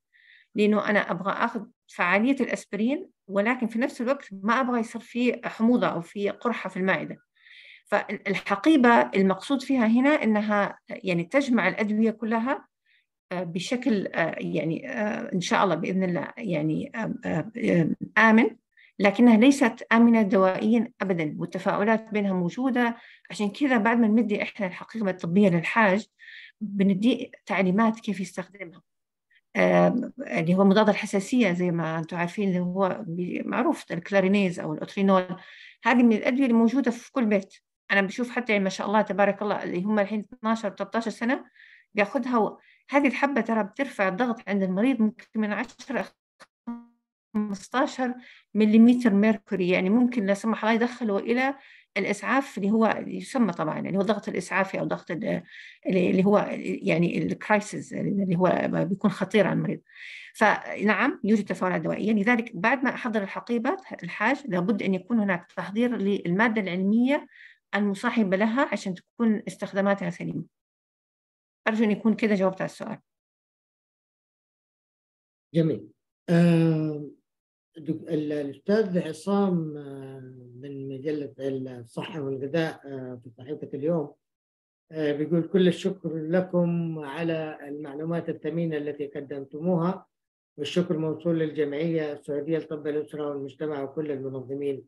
لأنه أنا أبغى أخذ فعالية الأسبرين ولكن في نفس الوقت ما أبغى يصير في حموضة أو في قرحة في المعدة فالحقيبة المقصود فيها هنا أنها يعني تجمع الأدوية كلها آه، بشكل آه، يعني آه، إن شاء الله بإذن الله يعني آمن لكنها ليست آمنة دوائيا أبدا والتفاؤلات بينها موجودة عشان كذا بعد ما ندي إحنا الحقيبة الطبية للحاج بندي تعليمات كيف يستخدمها آه، اللي هو مضاد الحساسية زي ما أنتم عارفين اللي هو معروف الكلارينيز أو الأوترينول هذه من الأدوية اللي موجودة في كل بيت أنا بشوف حتى يعني ما شاء الله تبارك الله اللي هم الحين 12 13 سنة بياخذها هذه الحبة ترى بترفع الضغط عند المريض ممكن من 10 15 ملم ميركوري يعني ممكن لا سمح الله يدخله إلى الاسعاف اللي هو يسمى طبعا اللي يعني هو الضغط الاسعافي او ضغط اللي هو يعني الكرايسيس اللي هو بيكون خطير على المريض فنعم يوجد تفاعلات دوائيه لذلك بعد ما احضر الحقيبه الحاج لابد ان يكون هناك تحضير للماده العلميه المصاحبه لها عشان تكون استخداماتها سليمه ارجو ان يكون كده جاوبت على السؤال جميل آه الأستاذ عصام آه، من مجلة الصحة والغذاء آه، في صحيفة اليوم آه، بيقول كل الشكر لكم على المعلومات الثمينة التي قدمتموها والشكر موصول للجمعية السعودية لطب الأسرة والمجتمع وكل المنظمين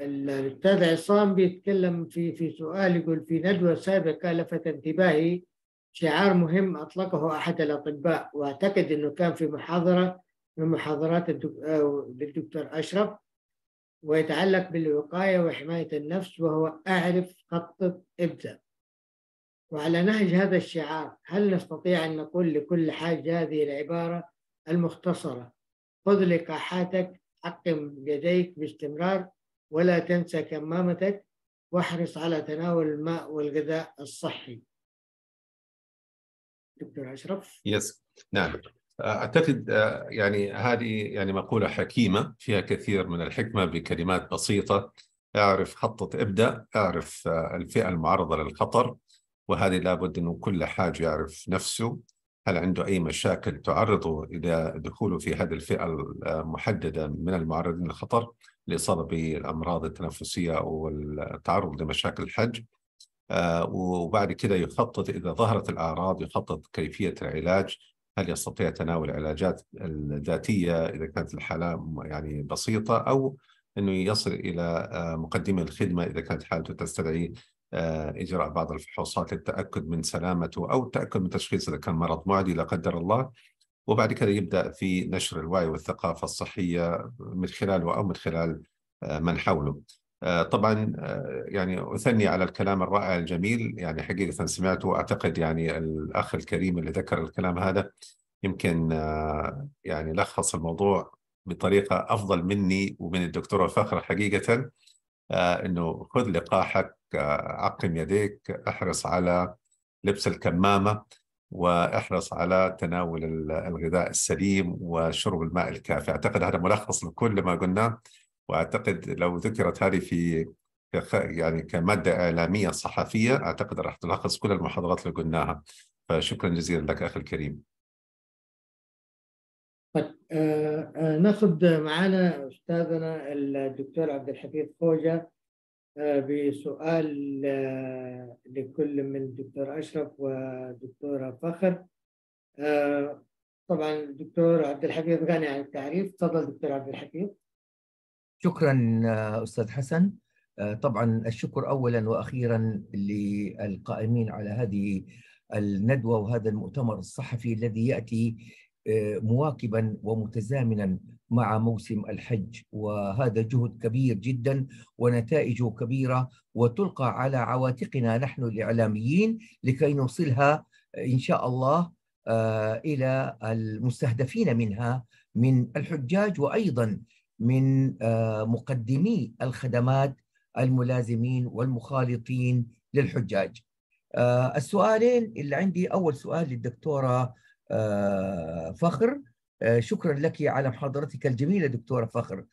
الأستاذ عصام بيتكلم في في سؤال يقول في ندوة سابقة لفت انتباهي شعار مهم أطلقه أحد الأطباء وأعتقد أنه كان في محاضرة من محاضرات الدكتور آه، أشرف ويتعلق بالوقاية وحماية النفس وهو أعرف خطط ابدأ وعلى نهج هذا الشعار هل نستطيع أن نقول لكل حاجة هذه العبارة المختصرة خذ لقاحاتك حقم يديك باستمرار ولا تنسى كمامتك واحرص على تناول الماء والغذاء الصحي دكتور أشرف يس نعم اعتقد آه، يعني هذه يعني مقوله حكيمه فيها كثير من الحكمه بكلمات بسيطه اعرف خطة ابدا اعرف آه، الفئه المعرضه للخطر وهذه لابد انه كل حاج يعرف نفسه هل عنده اي مشاكل تعرضه الى دخوله في هذه الفئه المحدده آه، من المعرضين للخطر الاصابه بالامراض التنفسيه او التعرض لمشاكل الحج وبعد كده يخطط اذا ظهرت الاعراض يخطط كيفيه العلاج هل يستطيع تناول العلاجات الذاتيه اذا كانت الحاله يعني بسيطه او انه يصل الى آه، مقدمي الخدمه اذا كانت حالته تستدعي آه، اجراء بعض الفحوصات للتاكد من سلامته او التاكد من تشخيص اذا كان مرض معدي لا قدر الله وبعد كذا يبدا في نشر الوعي والثقافه الصحيه من خلاله او من خلال آه، من حوله. آه، طبعا آه، يعني اثني على الكلام الرائع الجميل يعني حقيقه سمعته واعتقد يعني الاخ الكريم اللي ذكر الكلام هذا يمكن آه، يعني لخص الموضوع بطريقه افضل مني ومن الدكتوره فخر حقيقه انه خذ لقاحك عقم يديك احرص على لبس الكمامه واحرص على تناول الغذاء السليم وشرب الماء الكافي اعتقد هذا ملخص لكل ما قلناه واعتقد لو ذكرت هذه في يعني كماده اعلاميه صحفيه اعتقد راح تلخص كل المحاضرات اللي قلناها فشكرا جزيلا لك اخي الكريم طيب آه, آه، ناخذ معنا استاذنا الدكتور عبد الحفيظ خوجه آه بسؤال آه، لكل من الدكتور اشرف ودكتوره فخر آه، طبعا الدكتور عبد الحفيظ غني عن التعريف تفضل دكتور عبد الحفيظ شكرا آه، استاذ حسن آه، طبعا الشكر اولا واخيرا للقائمين على هذه الندوه وهذا المؤتمر الصحفي الذي ياتي آه، مواكبا ومتزامنا مع موسم الحج وهذا جهد كبير جدا ونتائجه كبيره وتلقى على عواتقنا نحن الاعلاميين لكي نوصلها ان شاء الله الى المستهدفين منها من الحجاج وايضا من آه، مقدمي الخدمات الملازمين والمخالطين للحجاج آه، السؤالين اللي عندي أول سؤال للدكتورة آه، فخر شكرا لك على محاضرتك الجميلة دكتورة فخر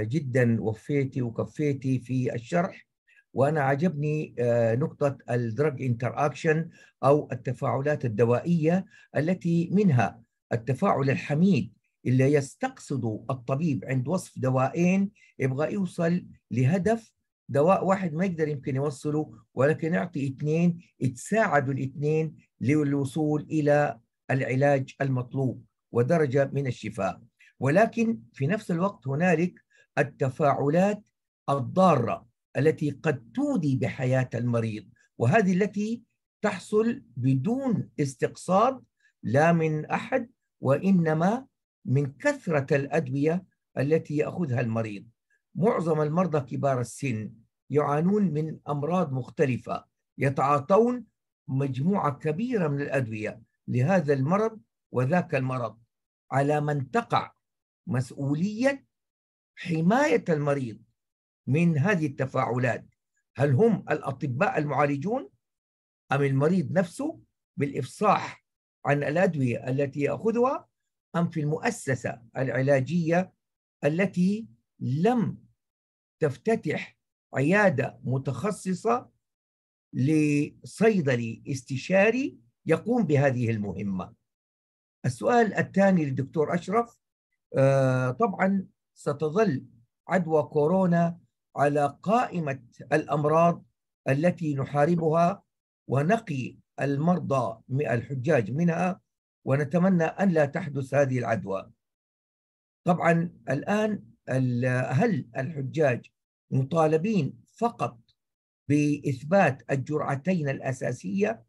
جدا وفيتي وكفيتي في الشرح وانا عجبني نقطه الدرج انتر اكشن او التفاعلات الدوائيه التي منها التفاعل الحميد اللي يستقصده الطبيب عند وصف دوائين يبغى يوصل لهدف دواء واحد ما يقدر يمكن يوصله ولكن يعطي اثنين تساعدوا الاثنين للوصول الى العلاج المطلوب ودرجه من الشفاء ولكن في نفس الوقت هنالك التفاعلات الضاره التي قد تودي بحياه المريض وهذه التي تحصل بدون استقصاد لا من احد وانما من كثرة الأدوية التي يأخذها المريض معظم المرضى كبار السن يعانون من أمراض مختلفة يتعاطون مجموعة كبيرة من الأدوية لهذا المرض وذاك المرض على من تقع مسؤولية حماية المريض من هذه التفاعلات هل هم الأطباء المعالجون أم المريض نفسه بالإفصاح عن الأدوية التي يأخذها أم في المؤسسة العلاجية التي لم تفتتح عيادة متخصصة لصيدلي استشاري يقوم بهذه المهمة السؤال الثاني للدكتور أشرف آه، طبعا ستظل عدوى كورونا على قائمة الأمراض التي نحاربها ونقي المرضى الحجاج منها ونتمنى أن لا تحدث هذه العدوى طبعا الآن هل الحجاج مطالبين فقط بإثبات الجرعتين الأساسية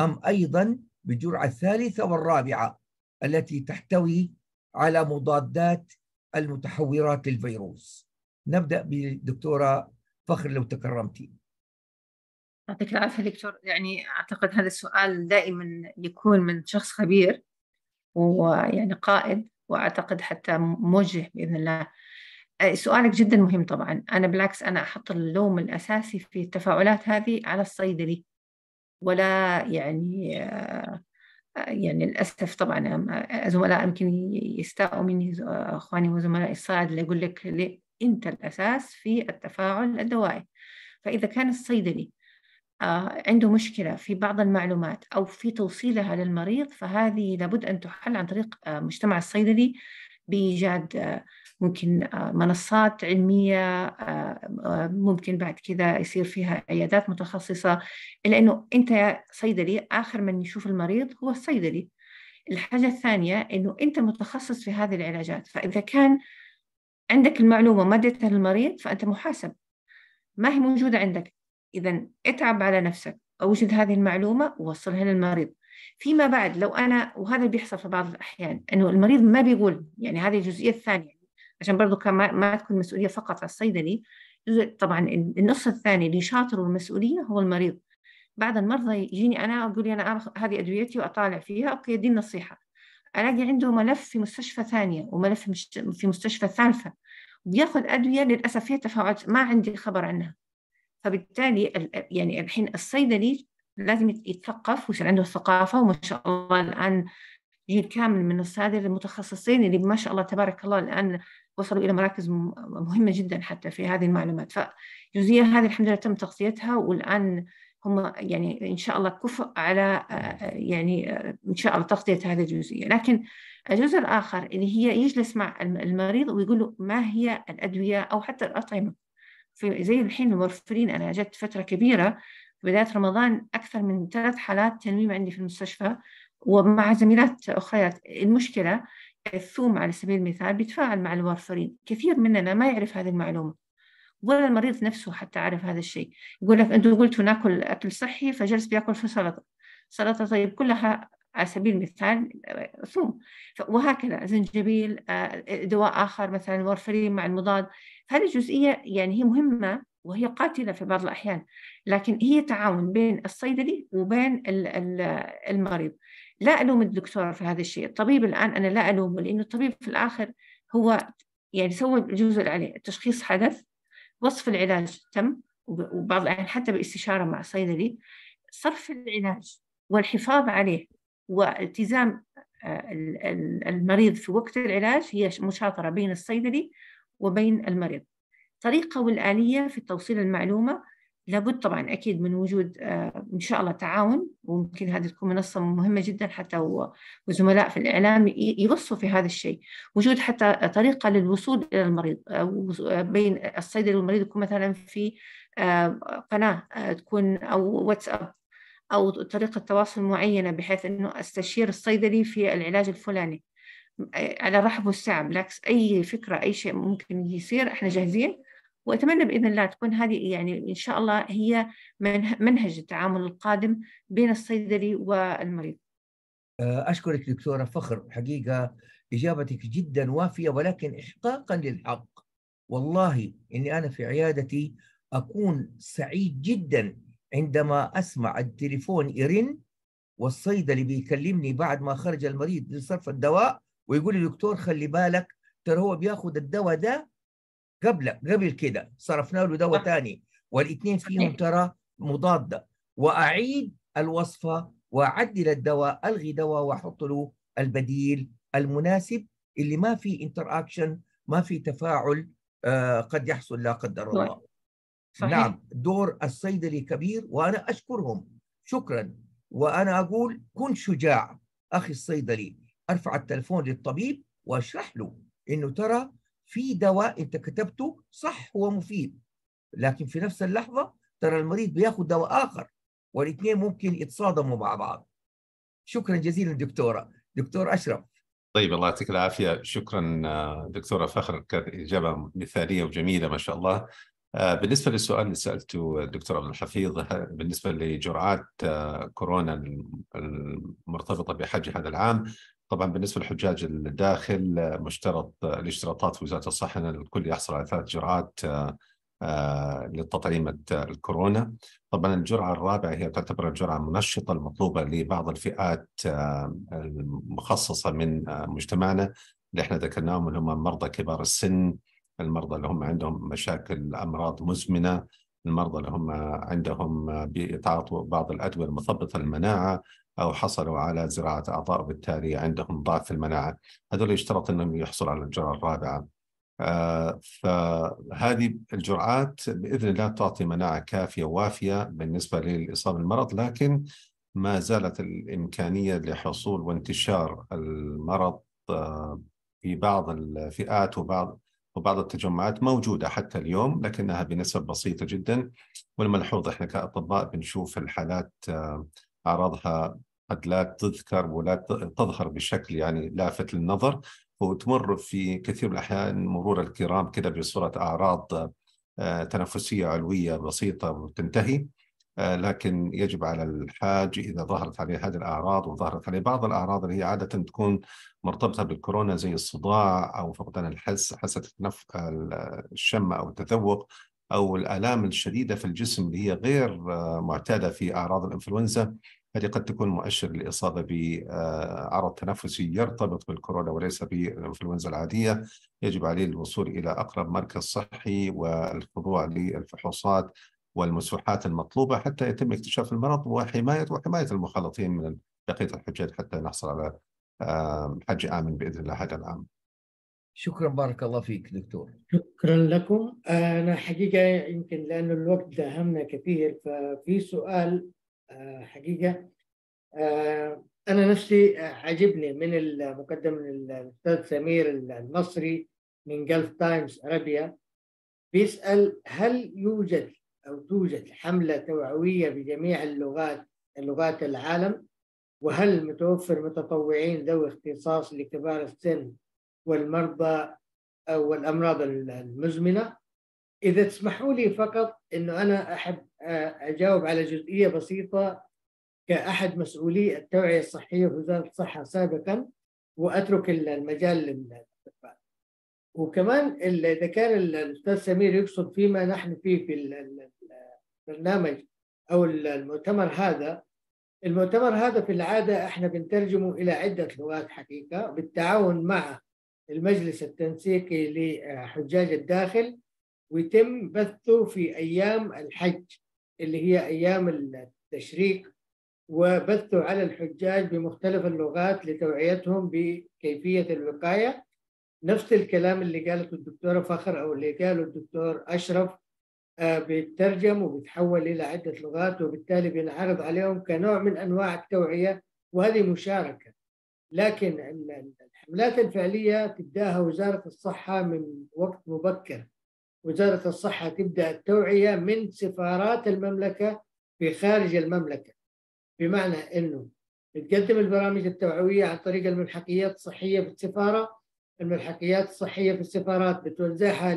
أم أيضا بالجرعة الثالثة والرابعة التي تحتوي على مضادات المتحورات للفيروس نبدأ بالدكتورة فخر لو تكرمتي يعطيك العافية دكتور يعني أعتقد هذا السؤال دائما يكون من شخص خبير ويعني قائد وأعتقد حتى موجه بإذن الله أه، سؤالك جدا مهم طبعا أنا بالعكس أنا أحط اللوم الأساسي في التفاعلات هذه على الصيدلي ولا يعني أه، أه، يعني للأسف طبعا زملاء يمكن يستاءوا مني أخواني وزملائي اللي يقول لك أنت الأساس في التفاعل الدوائي فإذا كان الصيدلي آه، عنده مشكلة في بعض المعلومات أو في توصيلها للمريض فهذه لابد أن تحل عن طريق آه، مجتمع الصيدلي بإيجاد آه، ممكن منصات علمية ممكن بعد كذا يصير فيها عيادات متخصصة لانه انت أنت صيدلي آخر من يشوف المريض هو الصيدلي الحاجة الثانية أنه أنت متخصص في هذه العلاجات فإذا كان عندك المعلومة ما اديتها للمريض فأنت محاسب ما هي موجودة عندك إذا اتعب على نفسك أوجد هذه المعلومة ووصلها للمريض فيما بعد لو أنا وهذا بيحصل في بعض الأحيان أنه المريض ما بيقول يعني هذه الجزئية الثانية عشان برضو ما, ما تكون مسؤولية فقط على الصيدلي طبعا النص الثاني اللي شاطر المسؤولية هو المريض بعض المرضى يجيني أنا أقول لي أنا أخذ هذه أدويتي وأطالع فيها أوكي دي النصيحة ألاقي عنده ملف في مستشفى ثانية وملف في مستشفى ثالثة بياخذ أدوية للأسف فيها تفاعلات ما عندي خبر عنها فبالتالي يعني الحين الصيدلي لازم يتثقف ويصير عنده الثقافة وما شاء الله الآن جيل كامل من الصيادلة المتخصصين اللي ما شاء الله تبارك الله الآن وصلوا إلى مراكز مهمة جدا حتى في هذه المعلومات فجزئية هذه الحمد لله تم تغطيتها والآن هم يعني إن شاء الله كفء على يعني إن شاء الله تغطية هذه الجزئية لكن الجزء الآخر اللي هي يجلس مع المريض ويقول له ما هي الأدوية أو حتى الأطعمة في زي الحين الورفرين أنا جت فترة كبيرة في بداية رمضان أكثر من ثلاث حالات تنويم عندي في المستشفى ومع زميلات أخريات المشكلة الثوم على سبيل المثال بيتفاعل مع الورفرين كثير مننا ما يعرف هذه المعلومة ولا المريض نفسه حتى عارف هذا الشيء يقول لك أنتم قلتوا ناكل أكل صحي فجلس بياكل في سلطة سلطة طيب كلها على سبيل المثال ثوم وهكذا زنجبيل آه، دواء آخر مثلا الورفرين مع المضاد هذه الجزئية يعني هي مهمة وهي قاتلة في بعض الأحيان لكن هي تعاون بين الصيدلي وبين المريض لا ألوم الدكتور في هذا الشيء الطبيب الآن أنا لا ألومه لأنه الطبيب في الآخر هو يعني سوى الجزء عليه التشخيص حدث وصف العلاج تم وبعض الأحيان حتى باستشارة مع صيدلي صرف العلاج والحفاظ عليه والتزام آه، المريض في وقت العلاج هي مشاطرة بين الصيدلي وبين المريض الطريقة والآلية في توصيل المعلومة لابد طبعا أكيد من وجود آه، إن شاء الله تعاون وممكن هذه تكون منصة مهمة جدا حتى وزملاء في الإعلام يوصوا في هذا الشيء وجود حتى طريقة للوصول إلى المريض آه، بين الصيدلي والمريض يكون مثلا في قناة تكون أو واتساب أو طريقة تواصل معينة بحيث أنه أستشير الصيدلي في العلاج الفلاني على رحب والسعة بالعكس أي فكرة أي شيء ممكن يصير إحنا جاهزين وأتمنى بإذن الله تكون هذه يعني إن شاء الله هي منهج التعامل القادم بين الصيدلي والمريض آه، أشكرك دكتورة فخر حقيقة إجابتك جدا وافية ولكن إحقاقا للحق والله إني أنا في عيادتي أكون سعيد جدا عندما أسمع التليفون يرن والصيدلي بيكلمني بعد ما خرج المريض لصرف الدواء ويقول لي دكتور خلي بالك ترى هو بياخذ الدواء ده قبل قبل كده صرفنا له دواء ثاني والاثنين فيهم ترى مضاده واعيد الوصفه واعدل الدواء الغي دواء واحط له البديل المناسب اللي ما في انتر اكشن ما في تفاعل آه، قد يحصل لا قدر الله صحيح. نعم دور الصيدلي كبير وأنا أشكرهم شكرا وأنا أقول كن شجاع أخي الصيدلي أرفع التلفون للطبيب وأشرح له أنه ترى في دواء أنت كتبته صح هو مفيد لكن في نفس اللحظة ترى المريض بياخذ دواء آخر والاثنين ممكن يتصادموا مع بعض شكرا جزيلا دكتورة دكتور أشرف طيب الله يعطيك العافية شكرا آه، دكتورة فخر كانت إجابة مثالية وجميلة ما شاء الله آه، بالنسبة للسؤال اللي سألته الدكتور عبد الحفيظ بالنسبة لجرعات آه، كورونا المرتبطة بحج هذا العام طبعا بالنسبة لحجاج الداخل آه، مشترط الاشتراطات في وزارة الصحة أن الكل يحصل على ثلاث جرعات لتطعيمة الكورونا طبعا الجرعة الرابعة هي تعتبر الجرعة المنشطة المطلوبة لبعض الفئات المخصصة من مجتمعنا اللي احنا ذكرناهم اللي هم مرضى كبار السن المرضى اللي هم عندهم مشاكل أمراض مزمنة المرضى اللي هم عندهم بيتعاطوا بعض الأدوية المثبطة المناعة أو حصلوا على زراعة أعضاء وبالتالي عندهم ضعف في المناعة هذول يشترط أنهم يحصلوا على الجرعة الرابعة آه، فهذه الجرعات باذن الله تعطي مناعه كافيه ووافيه بالنسبه للاصابه بالمرض لكن ما زالت الامكانيه لحصول وانتشار المرض آه، في بعض الفئات وبعض وبعض التجمعات موجودة حتى اليوم لكنها بنسب بسيطة جدا والملحوظ احنا كأطباء بنشوف الحالات آه، أعراضها قد لا تذكر ولا تظهر بشكل يعني لافت للنظر وتمر في كثير من الأحيان مرور الكرام كذا بصورة أعراض آه، تنفسية علوية بسيطة وتنتهي آه، لكن يجب على الحاج اذا ظهرت عليه هذه الاعراض وظهرت عليه بعض الاعراض اللي هي عاده تكون مرتبطه بالكورونا زي الصداع او فقدان الحس حاسه التنف الشم او التذوق او الالام الشديده في الجسم اللي هي غير آه، معتاده في اعراض الانفلونزا هذه قد تكون مؤشر للاصابه بعرض آه، تنفسي يرتبط بالكورونا وليس بالانفلونزا العاديه، يجب عليه الوصول الى اقرب مركز صحي والخضوع للفحوصات والمسوحات المطلوبة حتى يتم اكتشاف المرض وحماية وحماية المخالطين من بقية الحجاج حتى نحصل على حج آمن بإذن الله هذا العام شكرا بارك الله فيك دكتور شكرا لكم أنا حقيقة يمكن لانه الوقت داهمنا كثير ففي سؤال آه، حقيقة آه، أنا نفسي عجبني من المقدم من الأستاذ سمير المصري من جلف تايمز أرابيا بيسأل هل يوجد أو توجد حملة توعوية بجميع اللغات لغات العالم وهل متوفر متطوعين ذوي اختصاص لكبار السن والمرضى أو الأمراض المزمنة إذا تسمحوا لي فقط أنه أنا أحب أجاوب على جزئية بسيطة كأحد مسؤولي التوعية الصحية في وزارة الصحة سابقا وأترك المجال وكمان اللي كان الاستاذ سمير يقصد فيما نحن فيه في البرنامج او المؤتمر هذا المؤتمر هذا في العاده احنا بنترجمه الى عده لغات حقيقه بالتعاون مع المجلس التنسيقي لحجاج الداخل ويتم بثه في ايام الحج اللي هي ايام التشريق وبثه على الحجاج بمختلف اللغات لتوعيتهم بكيفيه الوقايه نفس الكلام اللي قالته الدكتوره فخر او اللي قاله الدكتور اشرف آه، بيترجم وبيتحول الى عده لغات وبالتالي بينعرض عليهم كنوع من انواع التوعيه وهذه مشاركه لكن الحملات الفعليه تبداها وزاره الصحه من وقت مبكر وزاره الصحه تبدا التوعيه من سفارات المملكه في خارج المملكه بمعنى انه تقدم البرامج التوعويه عن طريق الملحقيات الصحيه في السفاره الملحقيات الصحية في السفارات بتوزعها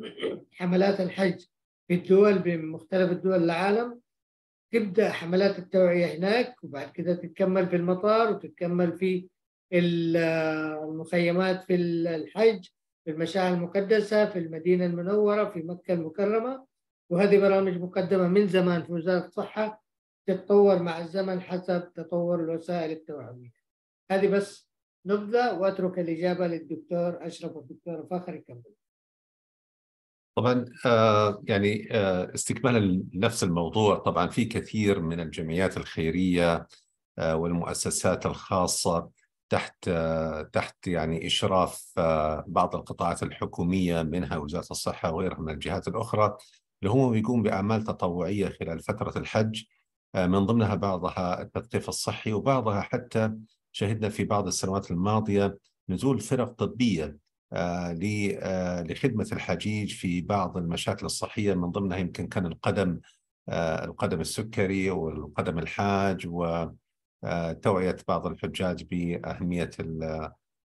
لحملات الحج في الدول بمختلف الدول العالم تبدأ حملات التوعية هناك وبعد كده تتكمل في المطار وتتكمل في المخيمات في الحج في المشاعر المقدسة في المدينة المنورة في مكة المكرمة وهذه برامج مقدمة من زمان في وزارة الصحة تتطور مع الزمن حسب تطور الوسائل التوعوية هذه بس نبذة وأترك الإجابة للدكتور أشرف والدكتور فخر يكمل طبعا آه، يعني آه، استكمالا لنفس الموضوع طبعا في كثير من الجمعيات الخيريه آه، والمؤسسات الخاصه تحت تحت يعني اشراف بعض القطاعات الحكوميه منها وزاره الصحه وغيرها من الجهات الاخرى اللي هم بيقوم باعمال تطوعيه خلال فتره الحج من ضمنها بعضها التثقيف الصحي وبعضها حتى شهدنا في بعض السنوات الماضية نزول فرق طبية آه، آه، لخدمة الحجيج في بعض المشاكل الصحية من ضمنها يمكن كان القدم آه، القدم السكري والقدم الحاج وتوعية بعض الحجاج بأهمية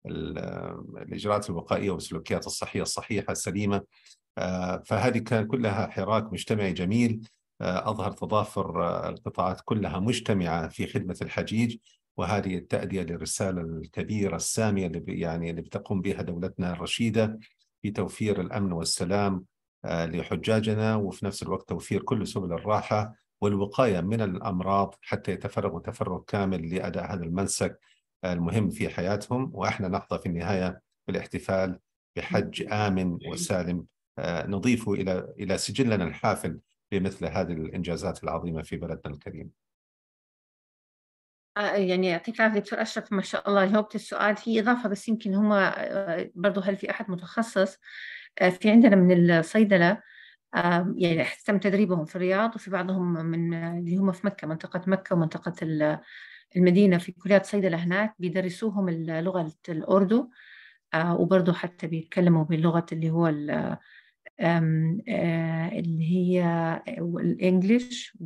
الإجراءات الوقائية والسلوكيات الصحية الصحيحة السليمة فهذه كان كلها حراك مجتمعي جميل أظهر تضافر القطاعات كلها مجتمعة في خدمة الحجيج وهذه التأدية للرسالة الكبيرة السامية اللي يعني اللي بتقوم بها دولتنا الرشيدة في توفير الأمن والسلام آه، لحجاجنا وفي نفس الوقت توفير كل سبل الراحة والوقاية من الأمراض حتى يتفرغوا تفرغ كامل لأداء هذا المنسك المهم في حياتهم وإحنا نحظى في النهاية بالاحتفال بحج آمن وسالم آه، نضيفه إلى إلى سجلنا الحافل بمثل هذه الإنجازات العظيمة في بلدنا الكريم آه، يعني يعطيك العافية دكتور أشرف ما شاء الله جاوبت السؤال في إضافة بس يمكن هم آه، برضو هل في أحد متخصص آه، في عندنا من الصيدلة يعني تم تدريبهم في الرياض وفي بعضهم من اللي هم في مكة منطقة مكة ومنطقة المدينة في كليات صيدلة هناك بيدرسوهم لغة الأردو وبرضو حتى بيتكلموا باللغة اللي هو اللي هي الإنجليش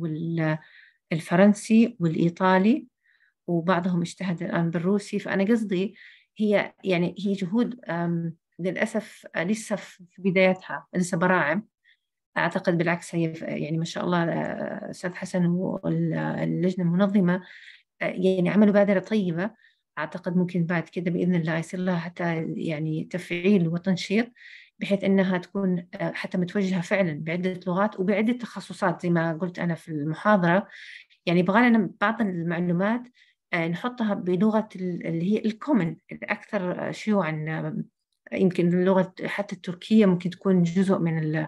والفرنسي والإيطالي وبعضهم اجتهد الآن بالروسي فأنا قصدي هي يعني هي جهود للأسف لسه في بدايتها لسه براعم أعتقد بالعكس هي يعني ما شاء الله آه، أستاذ حسن واللجنة المنظمة آه، يعني عملوا بادرة طيبة أعتقد ممكن بعد كده بإذن الله يصير لها حتى يعني تفعيل وتنشيط بحيث انها تكون آه، حتى متوجهه فعلا بعده لغات وبعده تخصصات زي ما قلت انا في المحاضره يعني يبغى لنا بعض المعلومات آه، نحطها بلغة اللي هي الكومن الأكثر آه، شيوعا آه، يمكن لغة حتى التركية ممكن تكون جزء من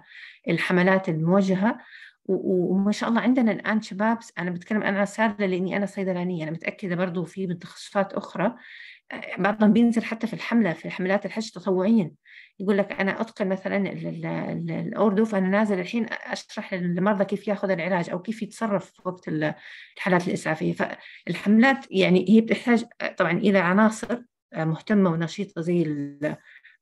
الحملات الموجهة وما شاء الله عندنا الآن شباب أنا بتكلم أنا ساده لأني أنا صيدلانية أنا متأكدة برضو في تخصصات أخرى بعضهم بينزل حتى في الحملة في حملات الحج تطوعيا يقول لك أنا أتقن مثلا الأردو فأنا نازل الحين أشرح للمرضى كيف ياخذ العلاج أو كيف يتصرف وقت الحالات الإسعافية فالحملات يعني هي بتحتاج طبعا إلى عناصر آه، مهتمة ونشيطة زي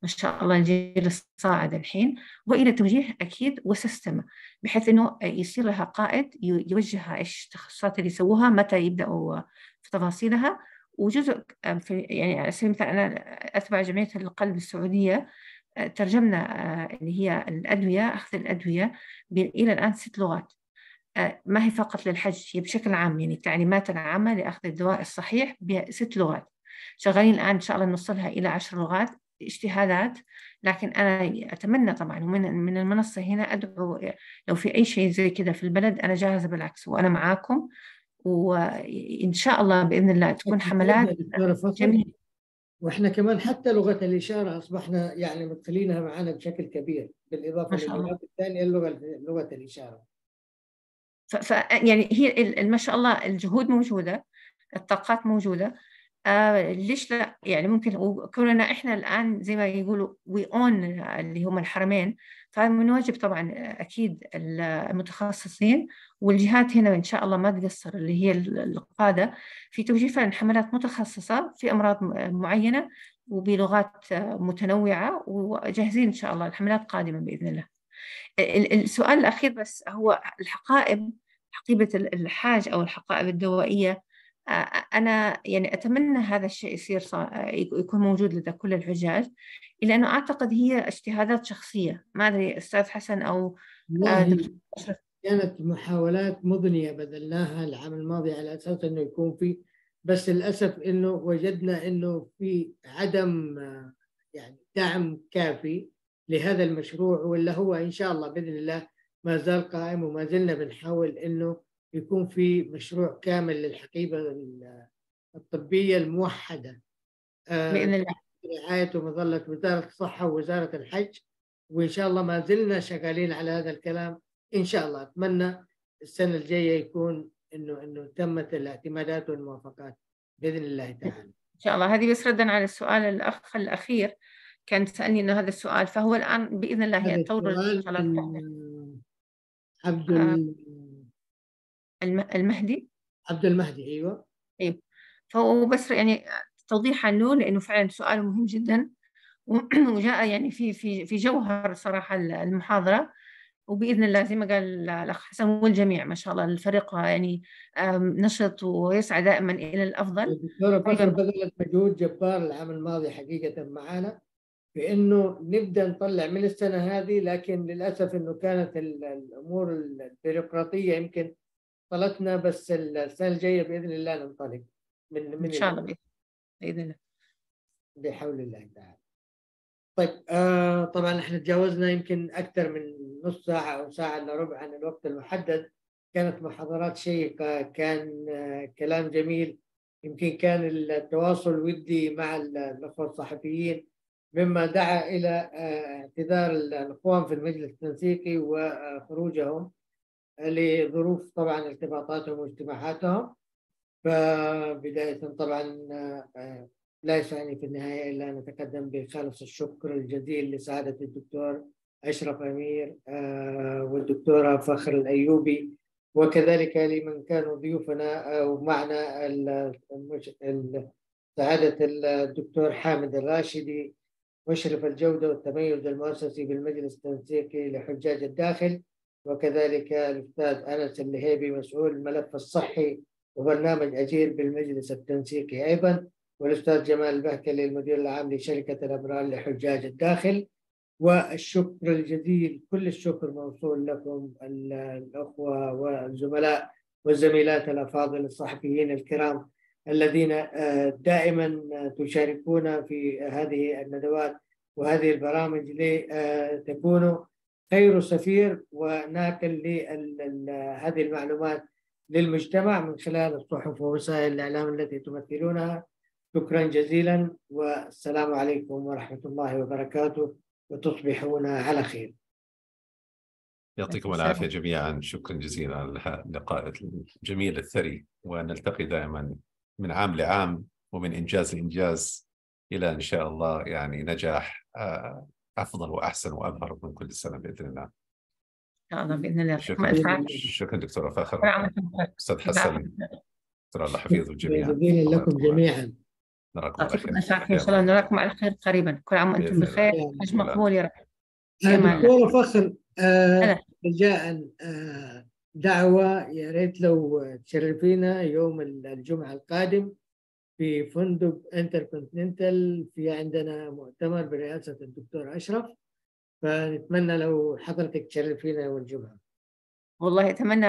ما شاء الله الجيل الصاعد الحين والى توجيه اكيد وسيستم بحيث انه يصير لها قائد يوجهها ايش التخصصات اللي يسووها متى يبداوا في تفاصيلها وجزء آه، في يعني على سبيل المثال أنا أتبع جمعية القلب السعودية آه، ترجمنا آه، اللي هي الأدوية أخذ الأدوية إلى الآن ست لغات ما هي فقط للحج هي بشكل عام يعني التعليمات العامة لأخذ الدواء الصحيح بست لغات شغالين الآن إن شاء الله نوصلها إلى عشر لغات اجتهادات لكن أنا أتمنى طبعا من من المنصة هنا أدعو لو في أي شيء زي كذا في البلد أنا جاهزة بالعكس وأنا معاكم وان شاء الله باذن الله تكون حملات جميله واحنا كمان حتى لغه الاشاره اصبحنا يعني مدخلينها معنا بشكل كبير بالاضافه للغات الثانيه اللغه لغه الاشاره ف... ف يعني هي ما شاء الله الجهود موجوده الطاقات موجوده آه ليش لا يعني ممكن وكوننا احنا الان زي ما يقولوا وي اون اللي هم الحرمين فمن واجب طبعا اكيد المتخصصين والجهات هنا ان شاء الله ما تقصر اللي هي القاده في توجيه فعلا حملات متخصصه في امراض معينه وبلغات آه، متنوعه وجاهزين ان شاء الله الحملات قادمه باذن الله. السؤال الاخير بس هو الحقائب حقيبه الحاج او الحقائب الدوائيه انا يعني اتمنى هذا الشيء يصير يكون موجود لدى كل الحجاج لانه اعتقد هي اجتهادات شخصيه ما ادري استاذ حسن او آه، كانت محاولات مضنيه بذلناها العام الماضي على اساس انه يكون في بس للاسف انه وجدنا انه في عدم آه، يعني دعم كافي لهذا المشروع ولا هو ان شاء الله باذن الله ما زال قائم وما زلنا بنحاول انه يكون في مشروع كامل للحقيبة الطبية الموحدة آه، بإذن الله رعاية ومظلة وزارة الصحة ووزارة الحج وإن شاء الله ما زلنا شغالين على هذا الكلام إن شاء الله أتمنى السنة الجاية يكون إنه إنه تمت الاعتمادات والموافقات بإذن الله تعالى إن شاء الله هذه بس ردا على السؤال الأخ الأخير كان سألني إنه هذا السؤال فهو الآن بإذن الله يتطور الحمد المهدي عبد المهدي ايوه ايوه فهو بس يعني توضيحا له لانه فعلا سؤال مهم جدا وجاء يعني في في في جوهر صراحه المحاضره وباذن الله زي ما قال الاخ حسن والجميع ما شاء الله الفريق يعني نشط ويسعى دائما الى الافضل الدكتوره بدر بذلت مجهود جبار العام الماضي حقيقه معنا بانه نبدا نطلع من السنه هذه لكن للاسف انه كانت الامور البيروقراطيه يمكن طلتنا بس السنه الجايه باذن الله ننطلق من من ان شاء الله باذن الله بحول الله تعالى طيب آه طبعا احنا تجاوزنا يمكن اكثر من نص ساعه او ساعه الا ربع عن الوقت المحدد كانت محاضرات شيقه كان آه كلام جميل يمكن كان التواصل ودي مع الاخوه الصحفيين مما دعا الى آه، اعتذار الاخوان في المجلس التنسيقي وخروجهم لظروف طبعا ارتباطاتهم واجتماعاتهم فبداية طبعا آه، لا يسعني في النهاية إلا أن أتقدم بخالص الشكر الجزيل لسعادة الدكتور أشرف أمير آه، والدكتورة فخر الأيوبي وكذلك لمن كانوا ضيوفنا ومعنا سعادة الدكتور حامد الراشدي مشرف الجودة والتميز المؤسسي بالمجلس التنسيقي لحجاج الداخل وكذلك الأستاذ أنس النهيبي مسؤول الملف الصحي وبرنامج أجير بالمجلس التنسيقي أيضا والأستاذ جمال البهكلي المدير العام لشركة الأبرار لحجاج الداخل والشكر الجزيل كل الشكر موصول لكم الأخوة والزملاء والزميلات الأفاضل الصحفيين الكرام الذين آه، دائما تشاركونا في هذه الندوات وهذه البرامج لتكونوا خير سفير وناقل هذه المعلومات للمجتمع من خلال الصحف ووسائل الإعلام التي تمثلونها شكرا جزيلا والسلام عليكم ورحمة الله وبركاته وتصبحون على خير يعطيكم العافية جميعا شكرا جزيلا على اللقاء الجميل الثري ونلتقي دائما من عام لعام ومن إنجاز لإنجاز إلى إن شاء الله يعني نجاح آه، افضل واحسن وابهر من كل سنه باذن الله. ان شاء الله باذن الله شكرا, شكرا دكتوره فاخر استاذ حسن ترى الله يحفظه الجميع باذن لكم جميعا نراكم على خير ان شاء الله نراكم على خير قريبا كل عام وانتم بخير حج مقبول يا رب دكتوره فخر رجاء آه، آه، دعوه يا ريت لو تشرفينا يوم الجمعه القادم في فندق انتركونتيننتال في عندنا مؤتمر برئاسة الدكتور أشرف فنتمنى لو حضرتك تشرفينا يوم الجمعة والله أتمنى